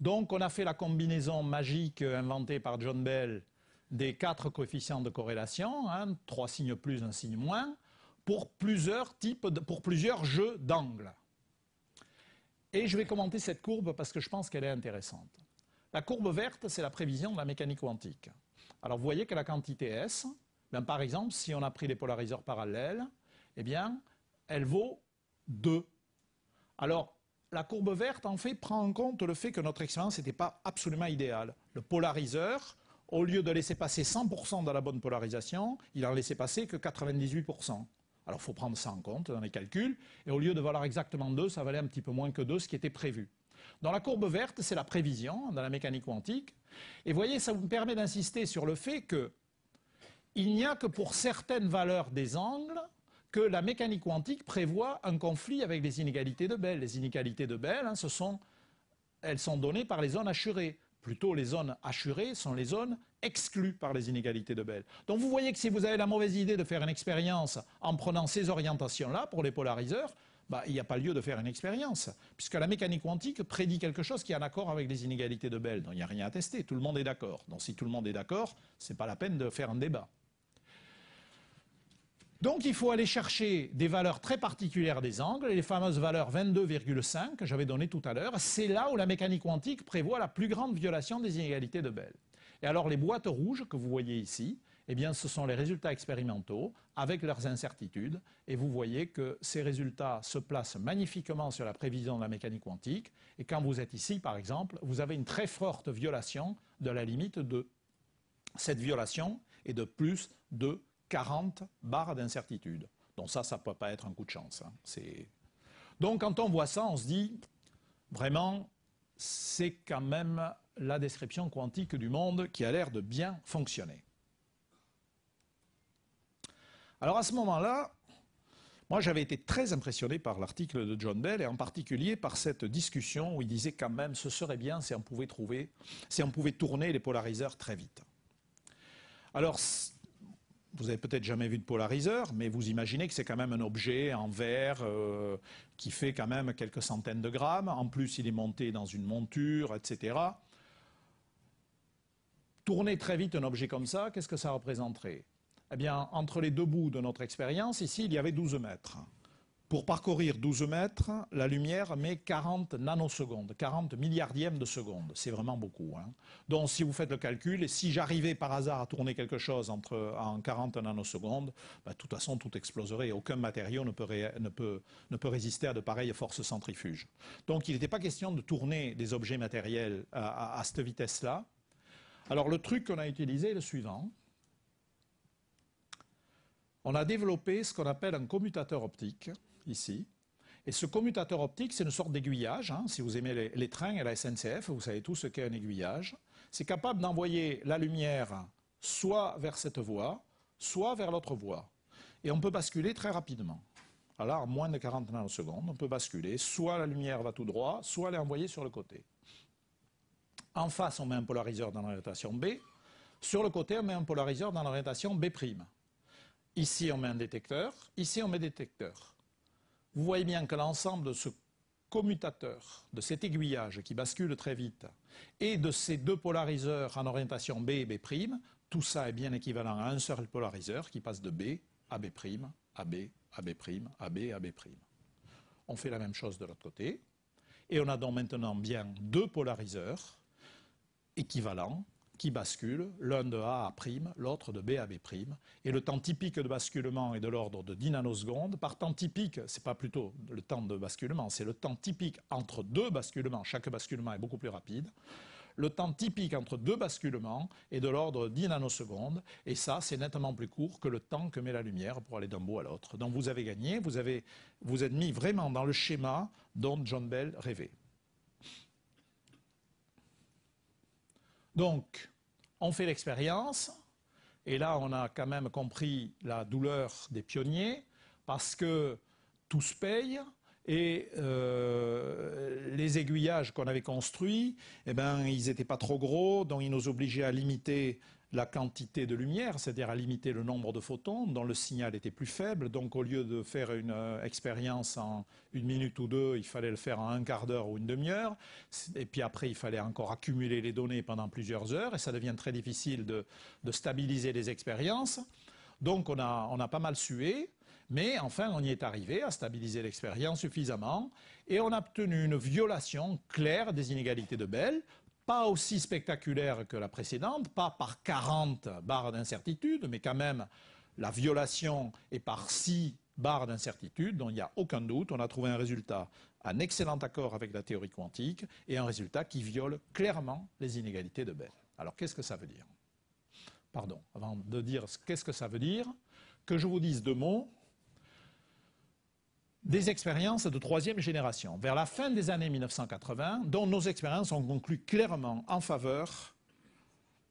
Speaker 1: Donc, on a fait la combinaison magique inventée par John Bell des quatre coefficients de corrélation, hein, trois signes plus, un signe moins, pour plusieurs, types pour plusieurs jeux d'angles. Et je vais commenter cette courbe parce que je pense qu'elle est intéressante. La courbe verte, c'est la prévision de la mécanique quantique. Alors, vous voyez que la quantité S, ben, par exemple, si on a pris les polariseurs parallèles, eh bien, elle vaut 2. Alors, la courbe verte, en fait, prend en compte le fait que notre expérience n'était pas absolument idéale. Le polariseur, au lieu de laisser passer 100% dans la bonne polarisation, il en laissait passer que 98%. Alors, il faut prendre ça en compte dans les calculs. Et au lieu de valoir exactement 2, ça valait un petit peu moins que 2, ce qui était prévu. Dans la courbe verte, c'est la prévision dans la mécanique quantique. Et voyez, ça vous permet d'insister sur le fait que il n'y a que pour certaines valeurs des angles que la mécanique quantique prévoit un conflit avec les inégalités de Bell. Les inégalités de Bell, hein, elles sont données par les zones assurées. Plutôt, les zones assurées sont les zones exclues par les inégalités de Bell. Donc vous voyez que si vous avez la mauvaise idée de faire une expérience en prenant ces orientations-là pour les polariseurs, bah, il n'y a pas lieu de faire une expérience, puisque la mécanique quantique prédit quelque chose qui est en accord avec les inégalités de Bell. Donc il n'y a rien à tester, tout le monde est d'accord. Donc si tout le monde est d'accord, ce n'est pas la peine de faire un débat. Donc il faut aller chercher des valeurs très particulières des angles, les fameuses valeurs 22,5 que j'avais données tout à l'heure. C'est là où la mécanique quantique prévoit la plus grande violation des inégalités de Bell. Et alors les boîtes rouges que vous voyez ici, eh bien ce sont les résultats expérimentaux avec leurs incertitudes. Et vous voyez que ces résultats se placent magnifiquement sur la prévision de la mécanique quantique. Et quand vous êtes ici, par exemple, vous avez une très forte violation de la limite de cette violation et de plus de 40 barres d'incertitude. Donc ça, ça ne peut pas être un coup de chance. Hein. Donc quand on voit ça, on se dit, vraiment, c'est quand même la description quantique du monde qui a l'air de bien fonctionner. Alors à ce moment-là, moi j'avais été très impressionné par l'article de John Bell et en particulier par cette discussion où il disait quand même ce serait bien si on pouvait trouver, si on pouvait tourner les polariseurs très vite. Alors vous avez peut-être jamais vu de polariseur, mais vous imaginez que c'est quand même un objet en verre euh, qui fait quand même quelques centaines de grammes. En plus, il est monté dans une monture, etc. Tourner très vite un objet comme ça, qu'est-ce que ça représenterait Eh bien, entre les deux bouts de notre expérience, ici, il y avait 12 mètres. Pour parcourir 12 mètres, la lumière met 40 nanosecondes, 40 milliardièmes de seconde. C'est vraiment beaucoup. Hein. Donc si vous faites le calcul, et si j'arrivais par hasard à tourner quelque chose entre, en 40 nanosecondes, bah, de toute façon, tout exploserait. Aucun matériau ne peut, ne peut, ne peut résister à de pareilles forces centrifuges. Donc il n'était pas question de tourner des objets matériels à, à cette vitesse-là. Alors le truc qu'on a utilisé est le suivant. On a développé ce qu'on appelle un commutateur optique ici. Et ce commutateur optique, c'est une sorte d'aiguillage. Hein. Si vous aimez les, trains et la SNCF, vous savez tout ce qu'est un aiguillage. C'est capable d'envoyer la lumière soit vers cette voie, soit vers l'autre voie. Et on peut basculer très rapidement. Alors, en moins de 40 nanosecondes, on peut basculer. Soit la lumière va tout droit, soit elle est envoyée sur le côté. En face, on met un polariseur dans l'orientation B. Sur le côté, on met un polariseur dans l'orientation B'. Ici, on met un détecteur. Ici, on met un détecteur. Vous voyez bien que l'ensemble de ce commutateur, de cet aiguillage qui bascule très vite, et de ces deux polariseurs en orientation B et B', tout ça est bien équivalent à un seul polariseur qui passe de B à B', à B, à B', à B, à B'. On fait la même chose de l'autre côté, et on a donc maintenant bien deux polariseurs équivalents qui basculent, l'un de A à prime, l'autre de B à B prime, et le temps typique de basculement est de l'ordre de 10 nanosecondes. Par temps typique, c'est pas plutôt le temps de basculement, c'est le temps typique entre deux basculements. Chaque basculement est beaucoup plus rapide. Le temps typique entre deux basculements est de l'ordre de 10 nanosecondes, et ça, c'est nettement plus court que le temps que met la lumière pour aller d'un bout à l'autre. Donc vous avez gagné, vous, avez, vous êtes mis vraiment dans le schéma dont John Bell rêvait. Donc, on fait l'expérience, et là, on a quand même compris la douleur des pionniers, parce que tout se paye, et euh, les aiguillages qu'on avait construits, eh ben, ils n'étaient pas trop gros, donc ils nous obligeaient à limiter la quantité de lumière, c'est-à-dire à limiter le nombre de photons dont le signal était plus faible. Donc au lieu de faire une euh, expérience en une minute ou deux, il fallait le faire en un quart d'heure ou une demi-heure. Et puis après, il fallait encore accumuler les données pendant plusieurs heures et ça devient très difficile de, stabiliser les expériences. Donc on a, on a pas mal sué, mais enfin on y est arrivé à stabiliser l'expérience suffisamment et on a obtenu une violation claire des inégalités de Bell pas aussi spectaculaire que la précédente, pas par 40 barres d'incertitude, mais quand même la violation est par 6 barres d'incertitude, dont il n'y a aucun doute. On a trouvé un résultat en excellent accord avec la théorie quantique et un résultat qui viole clairement les inégalités de Bell. Alors qu'est-ce que ça veut dire Pardon, avant de dire qu'est-ce que ça veut dire, que je vous dise deux mots des expériences de troisième génération, vers la fin des années 1980, dont nos expériences ont conclu clairement en faveur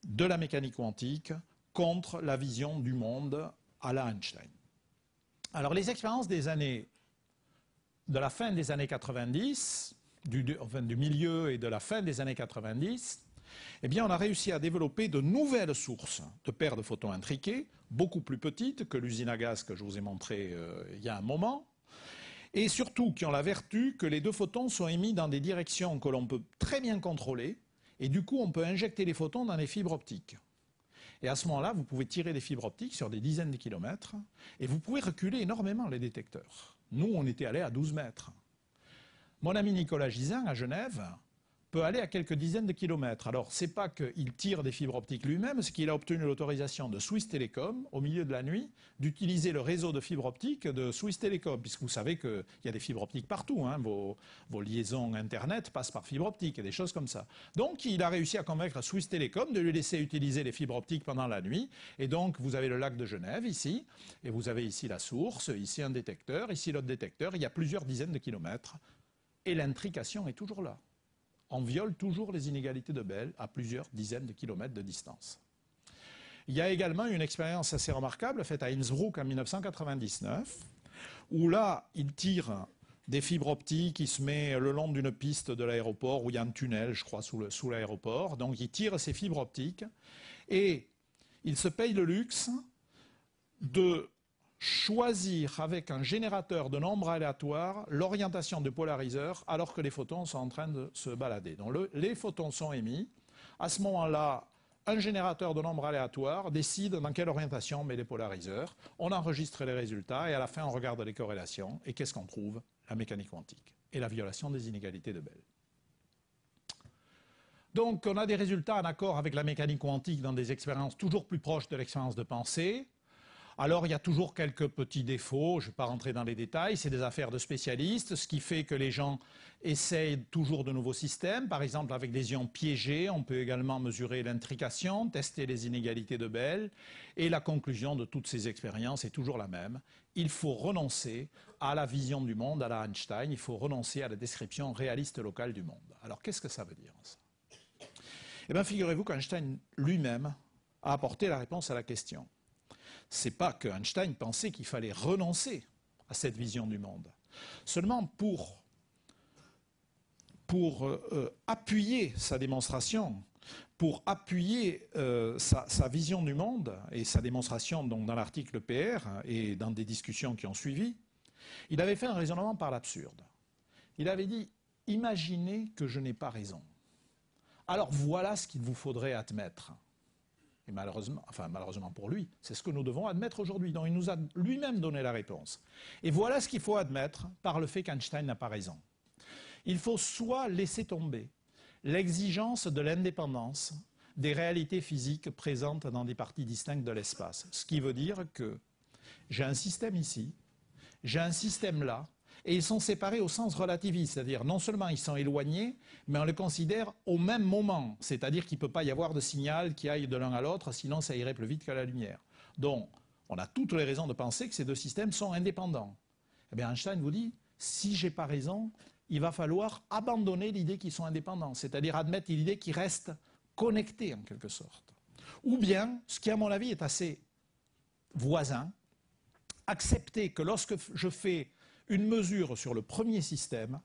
Speaker 1: de la mécanique quantique contre la vision du monde à la Einstein. Alors les expériences des années, de la fin des années 90, du, milieu et de la fin des années 90, eh bien, on a réussi à développer de nouvelles sources de paires de photons intriquées, beaucoup plus petites que l'usine à gaz que je vous ai montrée euh, il y a un moment, et surtout qui ont la vertu que les deux photons sont émis dans des directions que l'on peut très bien contrôler, et du coup on peut injecter les photons dans les fibres optiques. Et à ce moment-là, vous pouvez tirer des fibres optiques sur des dizaines de kilomètres, et vous pouvez reculer énormément les détecteurs. Nous, on était allés à 12 mètres. Mon ami Nicolas Gisin, à Genève, peut aller à quelques dizaines de kilomètres. Alors, ce c'est pas qu'il tire des fibres optiques lui-même, c'est qu'il a obtenu l'autorisation de Swiss Telecom, au milieu de la nuit, d'utiliser le réseau de fibres optiques de Swiss Telecom, puisque vous savez qu'il y a des fibres optiques partout. Hein. vos, vos, liaisons Internet passent par fibres optiques et des choses comme ça. Donc, il a réussi à convaincre Swiss Telecom de lui laisser utiliser les fibres optiques pendant la nuit. Et donc, vous avez le lac de Genève, ici, et vous avez ici la source, ici un détecteur, ici l'autre détecteur. Il y a plusieurs dizaines de kilomètres. Et l'intrication est toujours là on viole toujours les inégalités de Bell à plusieurs dizaines de kilomètres de distance. Il y a également une expérience assez remarquable faite à Innsbruck en 1999, où là, il tire des fibres optiques il se met le long d'une piste de l'aéroport, où il y a un tunnel, je crois, sous, l'aéroport. Donc, il tire ces fibres optiques et il se paye le luxe de choisir avec un générateur de nombres aléatoires l'orientation du polariseur alors que les photons sont en train de se balader. Donc les photons sont émis. À ce moment-là, un générateur de nombres aléatoires décide dans quelle orientation met les polariseurs. On enregistre les résultats et à la fin, on regarde les corrélations. Et qu'est-ce qu'on trouve La mécanique quantique et la violation des inégalités de Bell. Donc, on a des résultats en accord avec la mécanique quantique dans des expériences toujours plus proches de l'expérience de pensée. Alors, il y a toujours quelques petits défauts, je ne vais pas rentrer dans les détails, c'est des affaires de spécialistes, ce qui fait que les gens essayent toujours de nouveaux systèmes. Par exemple, avec des ions piégés, on peut également mesurer l'intrication, tester les inégalités de Bell. Et la conclusion de toutes ces expériences est toujours la même. Il faut renoncer à la vision du monde, à la Einstein, il faut renoncer à la description réaliste locale du monde. Alors, qu'est-ce que ça veut dire Eh bien, figurez-vous qu'Einstein lui-même a apporté la réponse à la question c'est pas que Einstein pensait qu'il fallait renoncer à cette vision du monde. Seulement pour, euh, euh, appuyer sa démonstration, pour appuyer euh, sa, sa, vision du monde et sa démonstration donc, dans l'article PR et dans des discussions qui ont suivi, il avait fait un raisonnement par l'absurde. Il avait dit Imaginez que je n'ai pas raison. Alors voilà ce qu'il vous faudrait admettre. Et malheureusement, enfin malheureusement pour lui, c'est ce que nous devons admettre aujourd'hui. dont il nous a lui-même donné la réponse. Et voilà ce qu'il faut admettre par le fait qu'Einstein n'a pas raison. Il faut soit laisser tomber l'exigence de l'indépendance des réalités physiques présentes dans des parties distinctes de l'espace. Ce qui veut dire que j'ai un système ici, j'ai un système là, et ils sont séparés au sens relativiste, c'est-à-dire non seulement ils sont éloignés, mais on les considère au même moment, c'est-à-dire qu'il ne peut pas y avoir de signal qui aille de l'un à l'autre, sinon ça irait plus vite que la lumière. Donc, on a toutes les raisons de penser que ces deux systèmes sont indépendants. Eh bien, Einstein vous dit, si j'ai pas raison, il va falloir abandonner l'idée qu'ils sont indépendants, c'est-à-dire admettre l'idée qu'ils restent connectés en quelque sorte. Ou bien, ce qui à mon avis est assez voisin, accepter que lorsque je fais une mesure sur le premier système,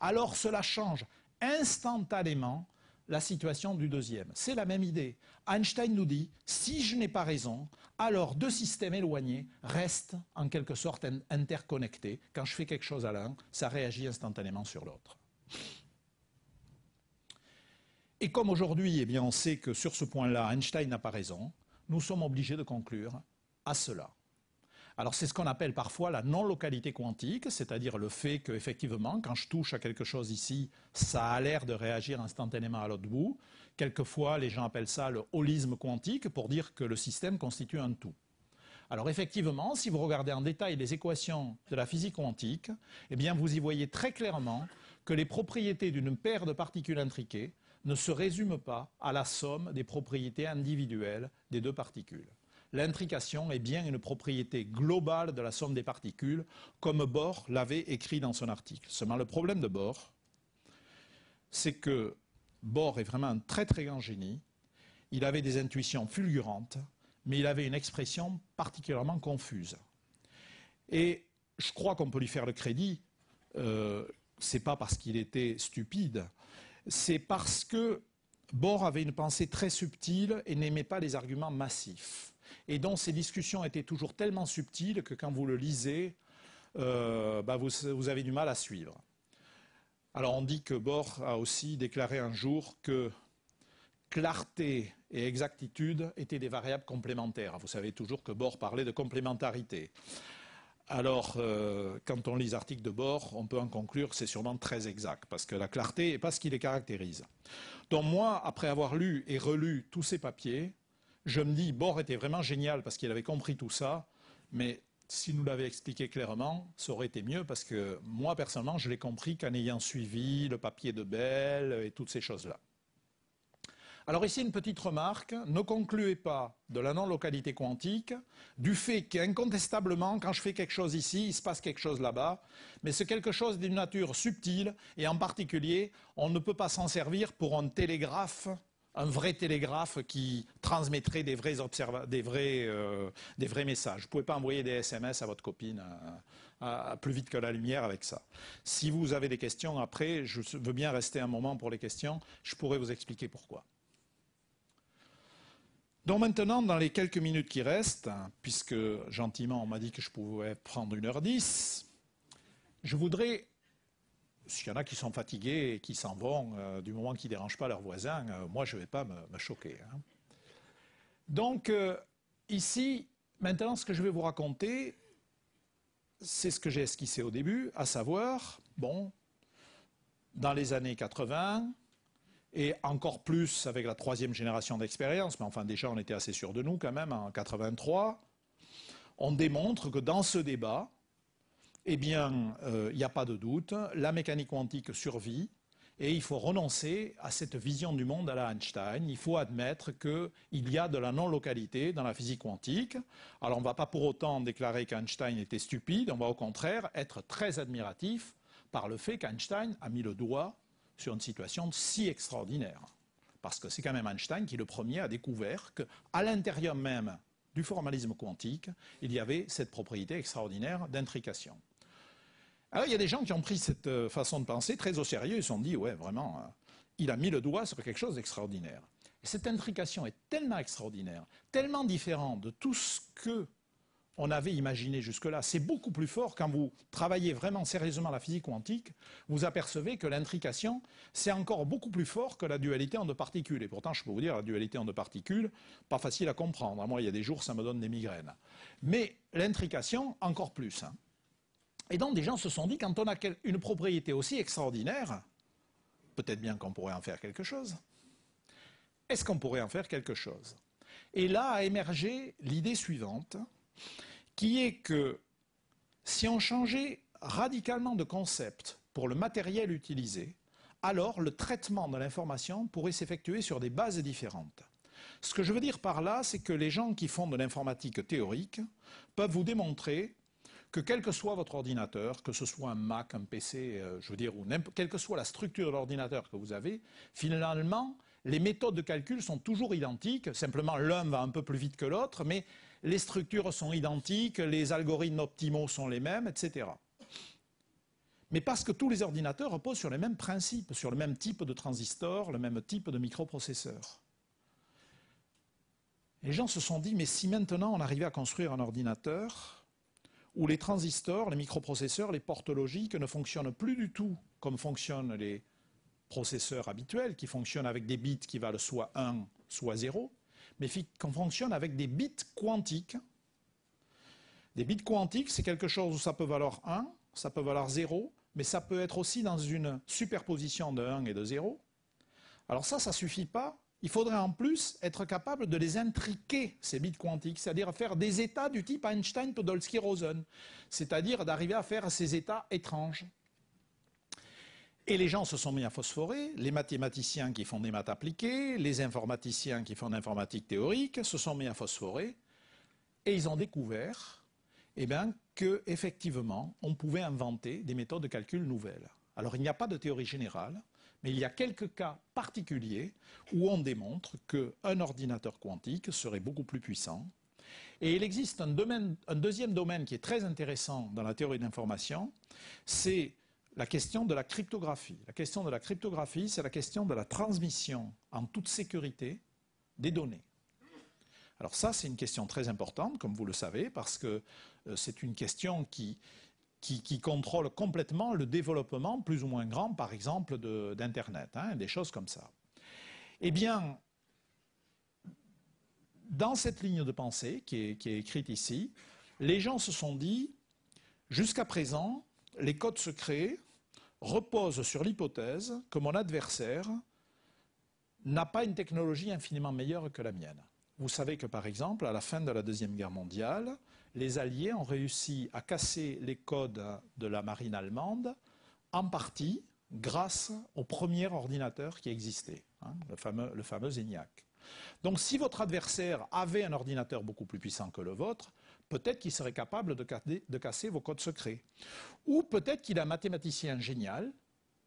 Speaker 1: alors cela change instantanément la situation du deuxième. C'est la même idée. Einstein nous dit, si je n'ai pas raison, alors deux systèmes éloignés restent en quelque sorte interconnectés. Quand je fais quelque chose à l'un, ça réagit instantanément sur l'autre. Et comme aujourd'hui, eh on sait que sur ce point-là, Einstein n'a pas raison, nous sommes obligés de conclure à cela. Alors c'est ce qu'on appelle parfois la non-localité quantique, c'est-à-dire le fait qu'effectivement, quand je touche à quelque chose ici, ça a l'air de réagir instantanément à l'autre bout. Quelquefois, les gens appellent ça le holisme quantique pour dire que le système constitue un tout. Alors effectivement, si vous regardez en détail les équations de la physique quantique, eh vous y voyez très clairement que les propriétés d'une paire de particules intriquées ne se résument pas à la somme des propriétés individuelles des deux particules l'intrication est bien une propriété globale de la somme des particules, comme Bohr l'avait écrit dans son article. Seulement, le problème de Bohr, c'est que Bohr est vraiment un très très grand génie. Il avait des intuitions fulgurantes, mais il avait une expression particulièrement confuse. Et je crois qu'on peut lui faire le crédit. Ce euh, c'est pas parce qu'il était stupide, c'est parce que Bohr avait une pensée très subtile et n'aimait pas les arguments massifs et dont ces discussions étaient toujours tellement subtiles que quand vous le lisez, euh, bah, vous, avez du mal à suivre. Alors on dit que Bohr a aussi déclaré un jour que clarté et exactitude étaient des variables complémentaires. Vous savez toujours que Bohr parlait de complémentarité. Alors, euh, quand on lit l'article articles de Bohr, on peut en conclure que c'est sûrement très exact, parce que la clarté n'est pas ce qui les caractérise. Donc moi, après avoir lu et relu tous ces papiers, je me dis, Bohr était vraiment génial parce qu'il avait compris tout ça, mais s'il nous l'avait expliqué clairement, ça aurait été mieux parce que moi, personnellement, je l'ai compris qu'en ayant suivi le papier de Bell et toutes ces choses-là. Alors ici, une petite remarque, ne concluez pas de la non-localité quantique du fait qu'incontestablement, quand je fais quelque chose ici, il se passe quelque chose là-bas, mais c'est quelque chose d'une nature subtile, et en particulier, on ne peut pas s'en servir pour un télégraphe un vrai télégraphe qui transmettrait des vrais, des vrais, euh, des vrais messages. Vous ne pouvez pas envoyer des SMS à votre copine euh, plus vite que la lumière avec ça. Si vous avez des questions après, je veux bien rester un moment pour les questions, je pourrais vous expliquer pourquoi. Donc maintenant, dans les quelques minutes qui restent, puisque gentiment on m'a dit que je pouvais prendre une heure 10 je voudrais s'il y en a qui sont fatigués et qui s'en vont euh, du moment qu'ils ne dérangent pas leurs voisins, euh, moi je ne vais pas me, choquer. Hein. Donc euh, ici, maintenant ce que je vais vous raconter, c'est ce que j'ai esquissé au début, à savoir, bon, dans les années 80, et encore plus avec la troisième génération d'expérience, mais enfin déjà on était assez sûr de nous quand même, en 83, on démontre que dans ce débat, eh bien, il euh, n'y a pas de doute, la mécanique quantique survit. Et il faut renoncer à cette vision du monde à la Einstein. Il faut admettre qu'il y a de la non-localité dans la physique quantique. Alors on ne va pas pour autant déclarer qu'Einstein était stupide, on va au contraire être très admiratif par le fait qu'Einstein a mis le doigt sur une situation si extraordinaire. Parce que c'est quand même Einstein qui, le premier, a découvert qu'à l'intérieur même du formalisme quantique, il y avait cette propriété extraordinaire d'intrication. Alors ah il y a des gens qui ont pris cette euh, façon de penser très au sérieux, ils se sont dit, ouais, vraiment, euh, il a mis le doigt sur quelque chose d'extraordinaire. Cette intrication est tellement extraordinaire, tellement différente de tout ce que on avait imaginé jusque-là. C'est beaucoup plus fort quand vous travaillez vraiment sérieusement la physique quantique, vous apercevez que l'intrication, c'est encore beaucoup plus fort que la dualité en deux particules. Et pourtant, je peux vous dire, la dualité en deux particules, pas facile à comprendre. Moi, il y a des jours, ça me donne des migraines. Mais l'intrication, encore plus. Hein. Et donc des gens se sont dit, quand on a une propriété aussi extraordinaire, peut-être bien qu'on pourrait en faire quelque chose. Est-ce qu'on pourrait en faire quelque chose Et là a émergé l'idée suivante, qui est que si on changeait radicalement de concept pour le matériel utilisé, alors le traitement de l'information pourrait s'effectuer sur des bases différentes. Ce que je veux dire par là, c'est que les gens qui font de l'informatique théorique peuvent vous démontrer que quel que soit votre ordinateur, que ce soit un Mac, un PC, euh, je veux dire, ou quelle que soit la structure de l'ordinateur que vous avez, finalement, les méthodes de calcul sont toujours identiques. Simplement, l'un va un peu plus vite que l'autre, mais les structures sont identiques, les algorithmes optimaux sont les mêmes, etc. Mais parce que tous les ordinateurs reposent sur les mêmes principes, sur le même type de transistor, le même type de microprocesseur. Les gens se sont dit, mais si maintenant on arrivait à construire un ordinateur où les transistors, les microprocesseurs, les portes logiques ne fonctionnent plus du tout comme fonctionnent les processeurs habituels, qui fonctionnent avec des bits qui valent soit 1, soit 0, mais qu'on fonctionne avec des bits quantiques. Des bits quantiques, c'est quelque chose où ça peut valoir 1, ça peut valoir 0, mais ça peut être aussi dans une superposition de 1 et de 0. Alors ça, ça ne suffit pas il faudrait en plus être capable de les intriquer, ces bits quantiques, c'est-à-dire faire des états du type Einstein, Podolsky, Rosen, c'est-à-dire d'arriver à faire ces états étranges. Et les gens se sont mis à phosphorer, les mathématiciens qui font des maths appliquées, les informaticiens qui font de l'informatique théorique se sont mis à phosphorer, et ils ont découvert eh que, effectivement, on pouvait inventer des méthodes de calcul nouvelles. Alors il n'y a pas de théorie générale, mais il y a quelques cas particuliers où on démontre qu'un ordinateur quantique serait beaucoup plus puissant. Et il existe un, deuxième domaine qui est très intéressant dans la théorie de l'information, c'est la question de la cryptographie. La question de la cryptographie, c'est la question de la transmission en toute sécurité des données. Alors ça, c'est une question très importante, comme vous le savez, parce que euh, c'est une question qui, qui, qui, contrôle complètement le développement plus ou moins grand, par exemple, d'Internet, hein, des choses comme ça. Eh bien, dans cette ligne de pensée qui est écrite ici, les gens se sont dit, jusqu'à présent, les codes secrets reposent sur l'hypothèse que mon adversaire n'a pas une technologie infiniment meilleure que la mienne. Vous savez que, par exemple, à la fin de la Deuxième Guerre mondiale, les Alliés ont réussi à casser les codes de la marine allemande, en partie grâce au premier ordinateur qui existait, hein, le, fameux, le ENIAC. Donc si votre adversaire avait un ordinateur beaucoup plus puissant que le vôtre, peut-être qu'il serait capable de casser, de casser vos codes secrets. Ou peut-être qu'il a un mathématicien génial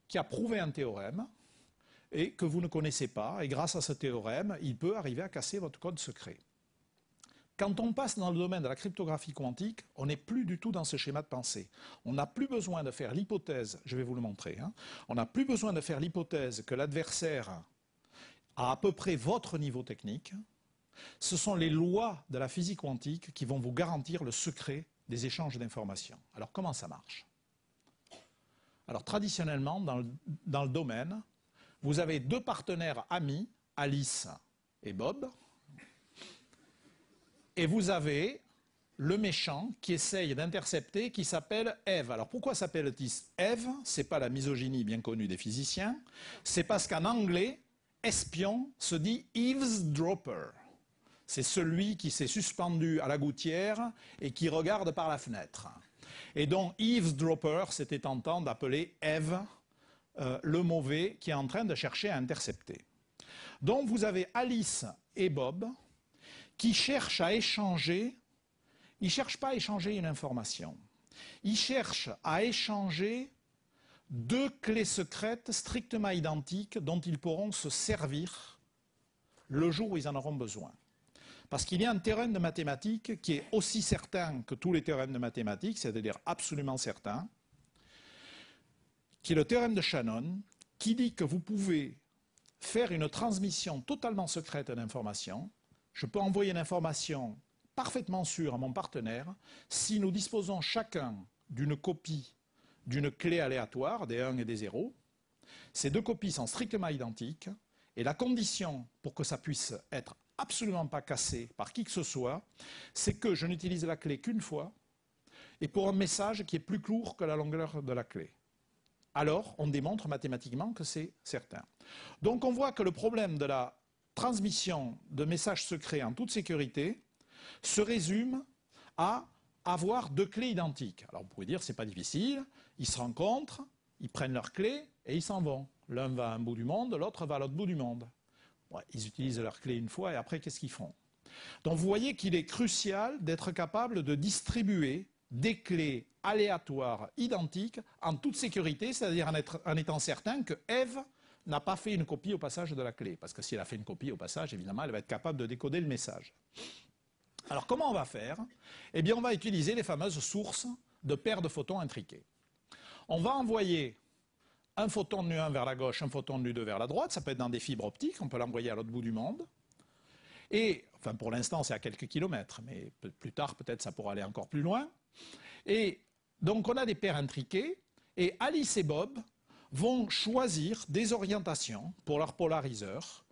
Speaker 1: qui a prouvé un théorème et que vous ne connaissez pas, et grâce à ce théorème, il peut arriver à casser votre code secret. Quand on passe dans le domaine de la cryptographie quantique, on n'est plus du tout dans ce schéma de pensée. On n'a plus besoin de faire l'hypothèse, je vais vous le montrer, hein. on n'a plus besoin de faire l'hypothèse que l'adversaire a à peu près votre niveau technique. Ce sont les lois de la physique quantique qui vont vous garantir le secret des échanges d'informations. Alors comment ça marche Alors traditionnellement, dans le domaine, vous avez deux partenaires amis, Alice et Bob, et vous avez le méchant qui essaye d'intercepter, qui s'appelle Eve. Alors pourquoi s'appelle-t-il Ce C'est pas la misogynie bien connue des physiciens. C'est parce qu'en anglais, espion se dit eavesdropper. C'est celui qui s'est suspendu à la gouttière et qui regarde par la fenêtre. Et donc eavesdropper, c'était tentant d'appeler Eve, euh, le mauvais qui est en train de chercher à intercepter. Donc vous avez Alice et Bob qui cherchent à échanger, ils ne cherchent pas à échanger une information. Ils cherchent à échanger deux clés secrètes strictement identiques dont ils pourront se servir le jour où ils en auront besoin. Parce qu'il y a un théorème de mathématiques qui est aussi certain que tous les théorèmes de mathématiques, c'est-à-dire absolument certain, qui est le théorème de Shannon, qui dit que vous pouvez faire une transmission totalement secrète d'informations je peux envoyer une information parfaitement sûre à mon partenaire si nous disposons chacun d'une copie d'une clé aléatoire, des 1 et des 0. Ces deux copies sont strictement identiques et la condition pour que ça puisse être absolument pas cassé par qui que ce soit, c'est que je n'utilise la clé qu'une fois et pour un message qui est plus court que la longueur de la clé. Alors, on démontre mathématiquement que c'est certain. Donc, on voit que le problème de la transmission de messages secrets en toute sécurité se résume à avoir deux clés identiques. Alors vous pouvez dire, c'est pas difficile, ils se rencontrent, ils prennent leurs clés et ils s'en vont. L'un va à un bout du monde, l'autre va à l'autre bout du monde. ils utilisent leurs clés une fois et après, qu'est-ce qu'ils font Donc vous voyez qu'il est crucial d'être capable de distribuer des clés aléatoires identiques en toute sécurité, c'est-à-dire en, en, étant certain que Eve n'a pas fait une copie au passage de la clé. Parce que si elle a fait une copie au passage, évidemment, elle va être capable de décoder le message. Alors comment on va faire Eh bien, on va utiliser les fameuses sources de paires de photons intriqués. On va envoyer un photon de Nu1 vers la gauche, un photon de Nu2 vers la droite. Ça peut être dans des fibres optiques, on peut l'envoyer à l'autre bout du monde. Et, enfin pour l'instant, c'est à quelques kilomètres, mais plus tard, peut-être, ça pourra aller encore plus loin. Et donc, on a des paires intriquées. Et Alice et Bob vont choisir des orientations pour leur polariseur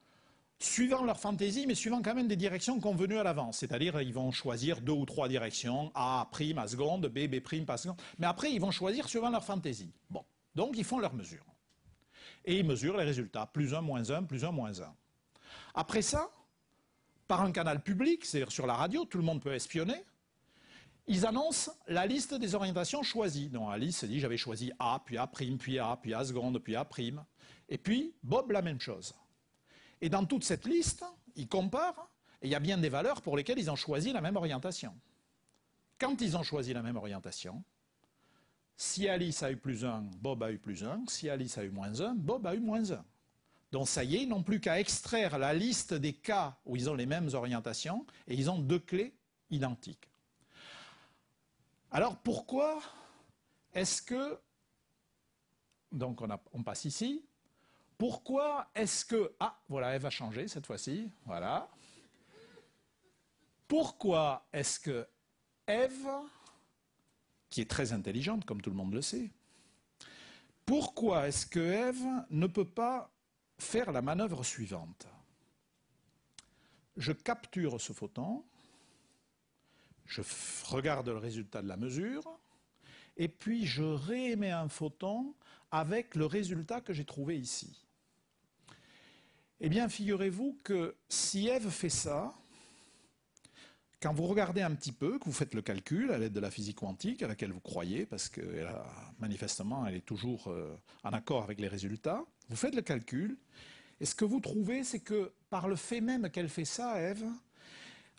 Speaker 1: suivant leur fantaisie, mais suivant quand même des directions convenues à l'avance. C'est-à-dire, ils vont choisir deux ou trois directions, A prime à seconde, B, B prime à seconde. Mais après, ils vont choisir suivant leur fantaisie. Bon. Donc, ils font leurs mesures. Et ils mesurent les résultats. Plus un, moins un, plus un, moins un. Après ça, par un canal public, c'est-à-dire sur la radio, tout le monde peut espionner, ils annoncent la liste des orientations choisies. Donc Alice se dit j'avais choisi A, puis A', puis A, puis A seconde, puis A'. Et puis Bob la même chose. Et dans toute cette liste, ils comparent, et il y a bien des valeurs pour lesquelles ils ont choisi la même orientation. Quand ils ont choisi la même orientation, si Alice a eu plus 1, Bob a eu plus 1. Si Alice a eu moins 1, Bob a eu moins 1. Donc ça y est, ils n'ont plus qu'à extraire la liste des cas où ils ont les mêmes orientations, et ils ont deux clés identiques. Alors pourquoi est-ce que, donc on, passe ici, pourquoi est-ce que, ah voilà, Eve va changer cette fois-ci, voilà. Pourquoi est-ce que Eve, qui est très intelligente, comme tout le monde le sait, pourquoi est-ce que Eve ne peut pas faire la manœuvre suivante Je capture ce photon, je regarde le résultat de la mesure, et puis je réémets un photon avec le résultat que j'ai trouvé ici. Eh bien, figurez-vous que si Eve fait ça, quand vous regardez un petit peu, que vous faites le calcul à l'aide de la physique quantique à laquelle vous croyez, parce que manifestement elle est toujours euh, en accord avec les résultats, vous faites le calcul, et ce que vous trouvez, c'est que par le fait même qu'elle fait ça, Eve,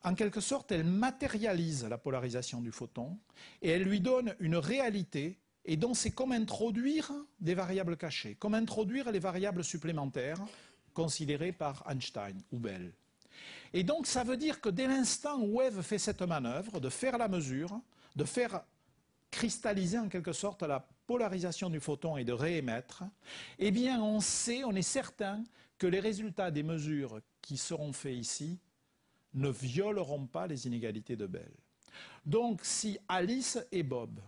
Speaker 1: en quelque sorte, elle matérialise la polarisation du photon et elle lui donne une réalité. Et donc, c'est comme introduire des variables cachées, comme introduire les variables supplémentaires considérées par Einstein ou Bell. Et donc, ça veut dire que dès l'instant où Eve fait cette manœuvre de faire la mesure, de faire cristalliser en quelque sorte la polarisation du photon et de réémettre, eh bien on sait, on est certain que les résultats des mesures qui seront faits ici ne violeront pas les inégalités de Bell. Donc si Alice et Bob,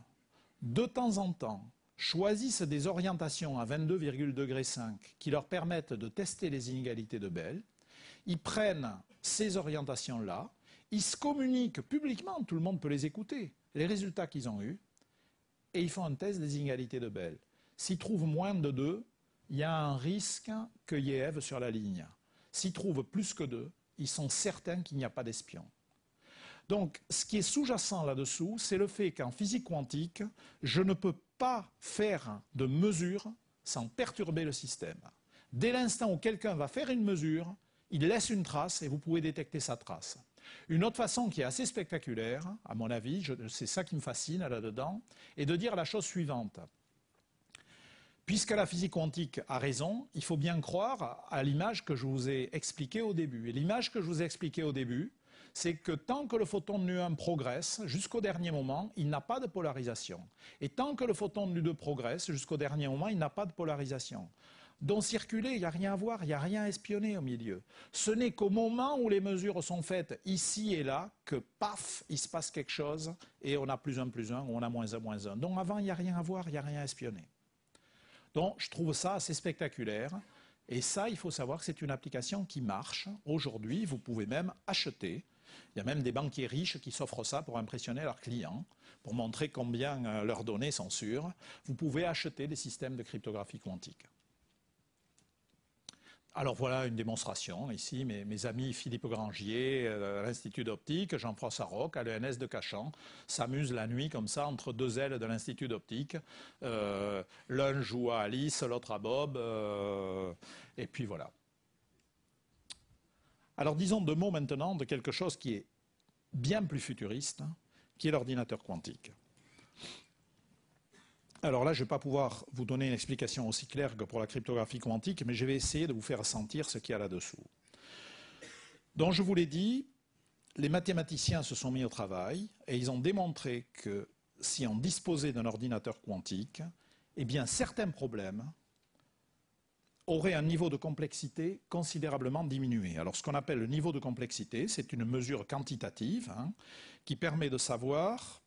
Speaker 1: de temps en temps, choisissent des orientations à 22,5 qui leur permettent de tester les inégalités de Bell, ils prennent ces orientations-là, ils se communiquent publiquement, tout le monde peut les écouter, les résultats qu'ils ont eus, et ils font un test des inégalités de Bell. S'ils trouvent moins de 2, il y a un risque que y ait sur la ligne. S'ils trouvent plus que 2, ils sont certains qu'il n'y a pas d'espion. Donc, ce qui est sous-jacent là-dessous, c'est le fait qu'en physique quantique, je ne peux pas faire de mesure sans perturber le système. Dès l'instant où quelqu'un va faire une mesure, il laisse une trace et vous pouvez détecter sa trace. Une autre façon qui est assez spectaculaire, à mon avis, c'est ça qui me fascine là-dedans, est de dire la chose suivante. Puisque la physique quantique a raison, il faut bien croire à l'image que je vous ai expliquée au début. Et l'image que je vous ai expliquée au début, c'est que tant que le photon de Nu1 progresse, jusqu'au dernier moment, il n'a pas de polarisation. Et tant que le photon de Nu2 progresse, jusqu'au dernier moment, il n'a pas de polarisation. Donc circuler, il n'y a rien à voir, il n'y a rien à espionner au milieu. Ce n'est qu'au moment où les mesures sont faites ici et là que, paf, il se passe quelque chose et on a plus un plus un ou on a moins un moins un. Donc avant, il n'y a rien à voir, il n'y a rien à espionner. Donc je trouve ça assez spectaculaire. Et ça, il faut savoir que c'est une application qui marche. Aujourd'hui, vous pouvez même acheter. Il y a même des banquiers riches qui s'offrent ça pour impressionner leurs clients, pour montrer combien euh, leurs données sont sûres. Vous pouvez acheter des systèmes de cryptographie quantique. Alors voilà une démonstration ici. Mes, amis Philippe Grangier euh, l'Institut d'optique, Jean-François Roc à l'ENS de Cachan s'amusent la nuit comme ça entre deux ailes de l'Institut d'optique. Euh, l'un joue à Alice, l'autre à Bob. Euh, et puis voilà. Alors disons deux mots maintenant de quelque chose qui est bien plus futuriste, hein, qui est l'ordinateur quantique. Alors là, je ne vais pas pouvoir vous donner une explication aussi claire que pour la cryptographie quantique, mais je vais essayer de vous faire sentir ce qu'il y a là-dessous. Donc je vous l'ai dit, les mathématiciens se sont mis au travail et ils ont démontré que si on disposait d'un ordinateur quantique, eh bien certains problèmes auraient un niveau de complexité considérablement diminué. Alors ce qu'on appelle le niveau de complexité, c'est une mesure quantitative hein, qui permet de savoir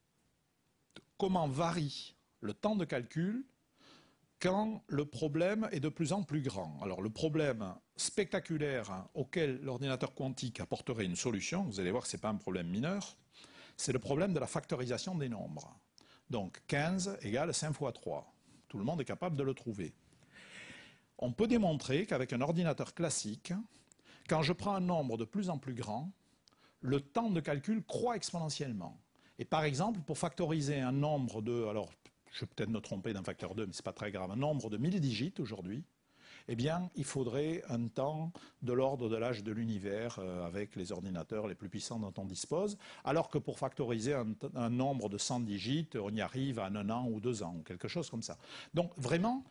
Speaker 1: comment varie le temps de calcul quand le problème est de plus en plus grand. Alors le problème spectaculaire auquel l'ordinateur quantique apporterait une solution, vous allez voir que ce n'est pas un problème mineur, c'est le problème de la factorisation des nombres. Donc 15 égale 5 fois 3. Tout le monde est capable de le trouver. On peut démontrer qu'avec un ordinateur classique, quand je prends un nombre de plus en plus grand, le temps de calcul croît exponentiellement. Et par exemple, pour factoriser un nombre de... Alors, je vais peut-être me tromper d'un facteur 2, mais ce n'est pas très grave, un nombre de 1000 digits aujourd'hui, eh bien, il faudrait un temps de l'ordre de l'âge de l'univers euh, avec les ordinateurs les plus puissants dont on dispose, alors que pour factoriser un, nombre de 100 digits, on y arrive en un an ou deux ans, quelque chose comme ça. Donc, vraiment,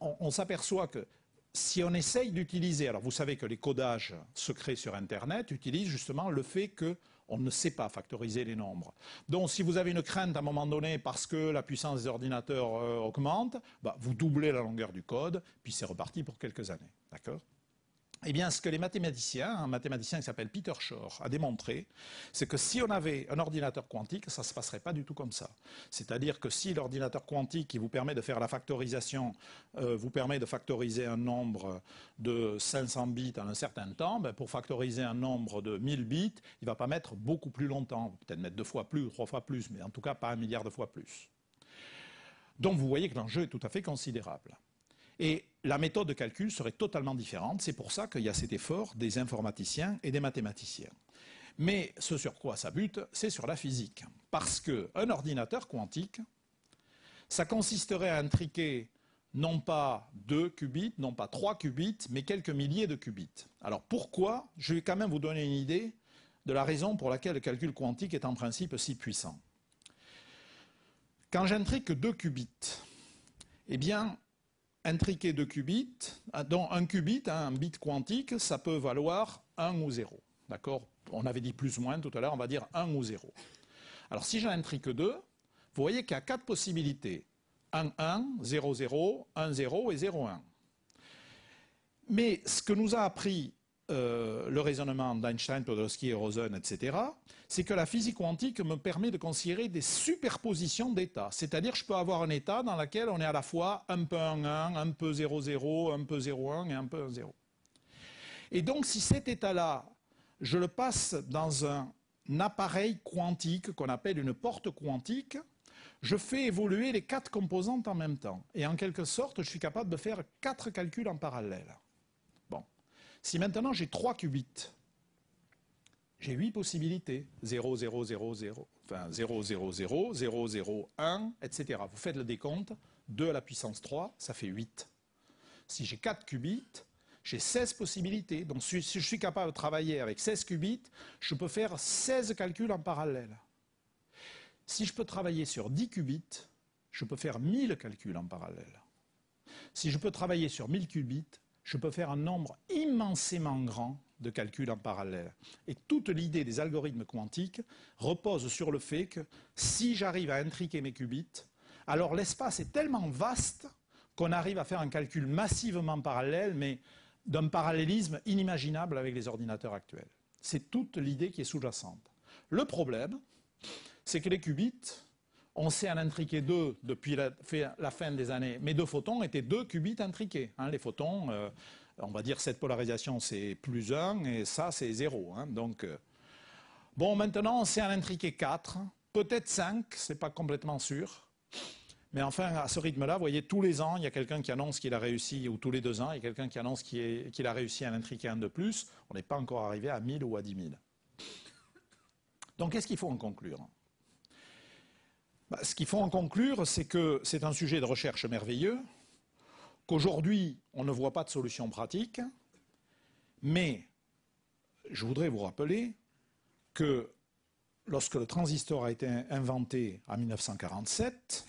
Speaker 1: on s'aperçoit que si on essaye d'utiliser, alors vous savez que les codages secrets sur Internet utilisent justement le fait que on ne sait pas factoriser les nombres. Donc, si vous avez une crainte à un moment donné parce que la puissance des ordinateurs euh, augmente, bah, vous doublez la longueur du code, puis c'est reparti pour quelques années. D'accord eh bien, ce que les mathématiciens, un mathématicien qui s'appelle Peter Shor, a démontré, c'est que si on avait un ordinateur quantique, ça ne se passerait pas du tout comme ça. C'est-à-dire que si l'ordinateur quantique qui vous permet de faire la factorisation euh, vous permet de factoriser un nombre de 500 bits en un certain temps, ben, pour factoriser un nombre de 1000 bits, il ne va pas mettre beaucoup plus longtemps, peut-être mettre deux fois plus trois fois plus, mais en tout cas pas un milliard de fois plus. Donc vous voyez que l'enjeu est tout à fait considérable. Et la méthode de calcul serait totalement différente. C'est pour ça qu'il y a cet effort des informaticiens et des mathématiciens. Mais ce sur quoi ça bute, c'est sur la physique. Parce qu'un ordinateur quantique, ça consisterait à intriquer non pas deux qubits, non pas trois qubits, mais quelques milliers de qubits. Alors pourquoi Je vais quand même vous donner une idée de la raison pour laquelle le calcul quantique est en principe si puissant. Quand j'intrique deux qubits, eh bien, intriqué de qubits, ah, dont un qubit, hein, un bit quantique, ça peut valoir 1 ou 0. D'accord On avait dit plus ou moins tout à l'heure, on va dire 1 ou 0. Alors si j'en intrique 2, vous voyez qu'il y a 4 possibilités. 1, 1, 0, 0, 1, 0 et 0, 1. Mais ce que nous a appris euh, le raisonnement d'Einstein, Podolsky et Rosen, etc., c'est que la physique quantique me permet de considérer des superpositions d'états. C'est-à-dire, je peux avoir un état dans lequel on est à la fois un peu 1, 1, un peu 0, 0, un peu 0, 1 et un peu 1, 0. Et donc, si cet état-là, je le passe dans un appareil quantique qu'on appelle une porte quantique, je fais évoluer les quatre composantes en même temps. Et en quelque sorte, je suis capable de faire quatre calculs en parallèle. Si maintenant j'ai 3 qubits, j'ai 8 possibilités. 0, 0, 0, 0, enfin 0, 0, 0, 0, 0, 1, etc. Vous faites le décompte, 2 à la puissance 3, ça fait 8. Si j'ai 4 qubits, j'ai 16 possibilités. Donc si je suis capable de travailler avec 16 qubits, je peux faire 16 calculs en parallèle. Si je peux travailler sur 10 qubits, je peux faire 1000 calculs en parallèle. Si je peux travailler sur 1000 qubits, je peux faire un nombre immensément grand de calculs en parallèle. Et toute l'idée des algorithmes quantiques repose sur le fait que si j'arrive à intriquer mes qubits, alors l'espace est tellement vaste qu'on arrive à faire un calcul massivement parallèle, mais d'un parallélisme inimaginable avec les ordinateurs actuels. C'est toute l'idée qui est sous-jacente. Le problème, c'est que les qubits, on sait à intriquer deux depuis la, fin des années. Mes deux photons étaient deux qubits intriqués. Hein. les photons, euh, on va dire cette polarisation c'est plus 1 et ça c'est 0. Hein. donc, euh, Bon, maintenant on sait en intriquer 4, peut-être 5, c'est pas complètement sûr. Mais enfin, à ce rythme-là, vous voyez, tous les ans, il y a quelqu'un qui annonce qu'il a réussi, ou tous les deux ans, il y a quelqu'un qui annonce qu'il a réussi à l'intriquer un de plus. On n'est pas encore arrivé à 1000 ou à 10 000. Donc qu'est-ce qu'il faut en conclure bah, ce qu'il faut en conclure, c'est que c'est un sujet de recherche merveilleux, qu'aujourd'hui, on ne voit pas de solution pratique, mais je voudrais vous rappeler que lorsque le transistor a été inventé en 1947,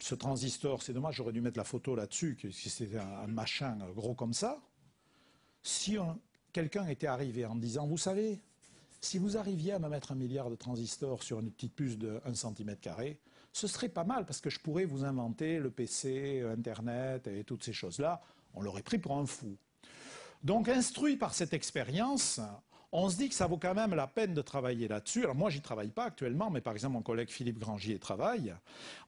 Speaker 1: ce transistor, c'est dommage, j'aurais dû mettre la photo là-dessus, que c'était un machin gros comme ça, si quelqu'un était arrivé en disant, vous savez, si vous arriviez à me mettre un milliard de transistors sur une petite puce de 1 cm, ce serait pas mal parce que je pourrais vous inventer le PC, euh, Internet et toutes ces choses-là. On l'aurait pris pour un fou. Donc, instruit par cette expérience, on se dit que ça vaut quand même la peine de travailler là-dessus. Alors moi, j'y travaille pas actuellement, mais par exemple, mon collègue Philippe Grangier travaille.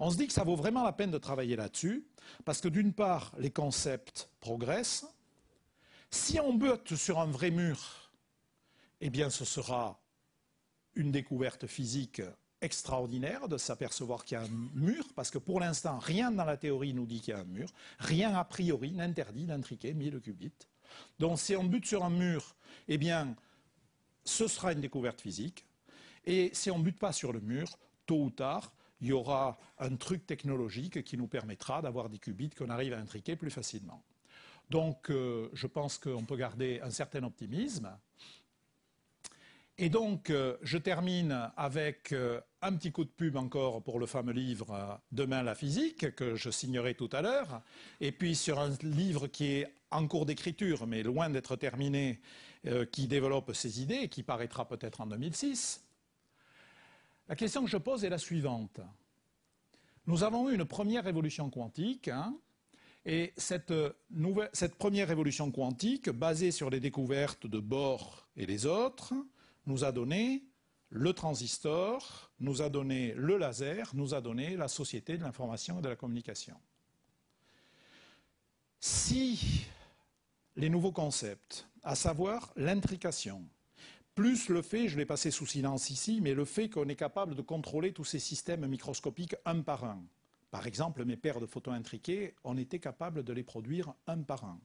Speaker 1: On se dit que ça vaut vraiment la peine de travailler là-dessus, parce que d'une part, les concepts progressent. Si on bute sur un vrai mur, eh bien ce sera une découverte physique extraordinaire de s'apercevoir qu'il y a un mur, parce que pour l'instant, rien dans la théorie nous dit qu'il y a un mur, rien a priori n'interdit d'intriquer mille qubits. Donc si on bute sur un mur, eh bien ce sera une découverte physique, et si on ne bute pas sur le mur, tôt ou tard, il y aura un truc technologique qui nous permettra d'avoir des qubits qu'on arrive à intriquer plus facilement. Donc euh, je pense qu'on peut garder un certain optimisme. Et donc, euh, je termine avec euh, un petit coup de pub encore pour le fameux livre euh, Demain la physique, que je signerai tout à l'heure, et puis sur un livre qui est en cours d'écriture, mais loin d'être terminé, qui développe ses idées, et qui paraîtra peut-être en 2006. La question que je pose est la suivante. Nous avons eu une première révolution quantique, hein, et cette, première révolution quantique, basée sur les découvertes de Bohr et les autres, nous a donné le transistor, nous a donné le laser, nous a donné la société de l'information et de la communication. Si les nouveaux concepts, à savoir l'intrication, plus le fait, je l'ai passé sous silence ici, mais le fait qu'on est capable de contrôler tous ces systèmes microscopiques un par un. Par exemple, mes paires de photos intriquées, on était capable de les produire un par un.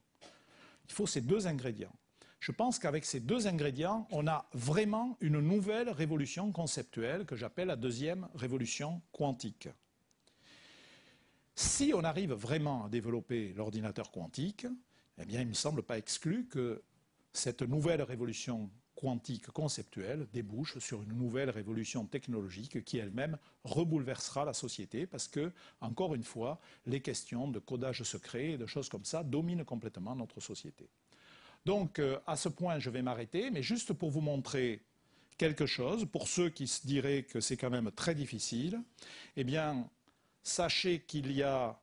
Speaker 1: Il faut ces deux ingrédients. Je pense qu'avec ces deux ingrédients, on a vraiment une nouvelle révolution conceptuelle que j'appelle la deuxième révolution quantique. Si on arrive vraiment à développer l'ordinateur quantique, eh bien, il ne me semble pas exclu que cette nouvelle révolution quantique conceptuelle débouche sur une nouvelle révolution technologique qui elle-même rebouleversera la société parce que, encore une fois, les questions de codage secret et de choses comme ça dominent complètement notre société. Donc euh, à ce point, je vais m'arrêter, mais juste pour vous montrer quelque chose, pour ceux qui se diraient que c'est quand même très difficile, eh bien, sachez qu'il y a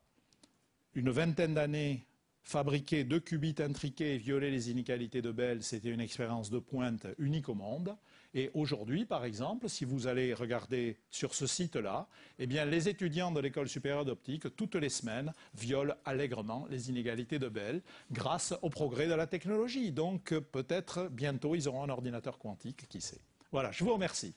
Speaker 1: une vingtaine d'années, fabriquer deux qubits intriqués et violer les inégalités de Bell, c'était une expérience de pointe unique au monde. Et aujourd'hui, par exemple, si vous allez regarder sur ce site-là, eh bien, les étudiants de l'école supérieure d'optique, toutes les semaines, violent allègrement les inégalités de Bell grâce au progrès de la technologie. Donc, peut-être bientôt, ils auront un ordinateur quantique, qui sait. Voilà, je vous remercie.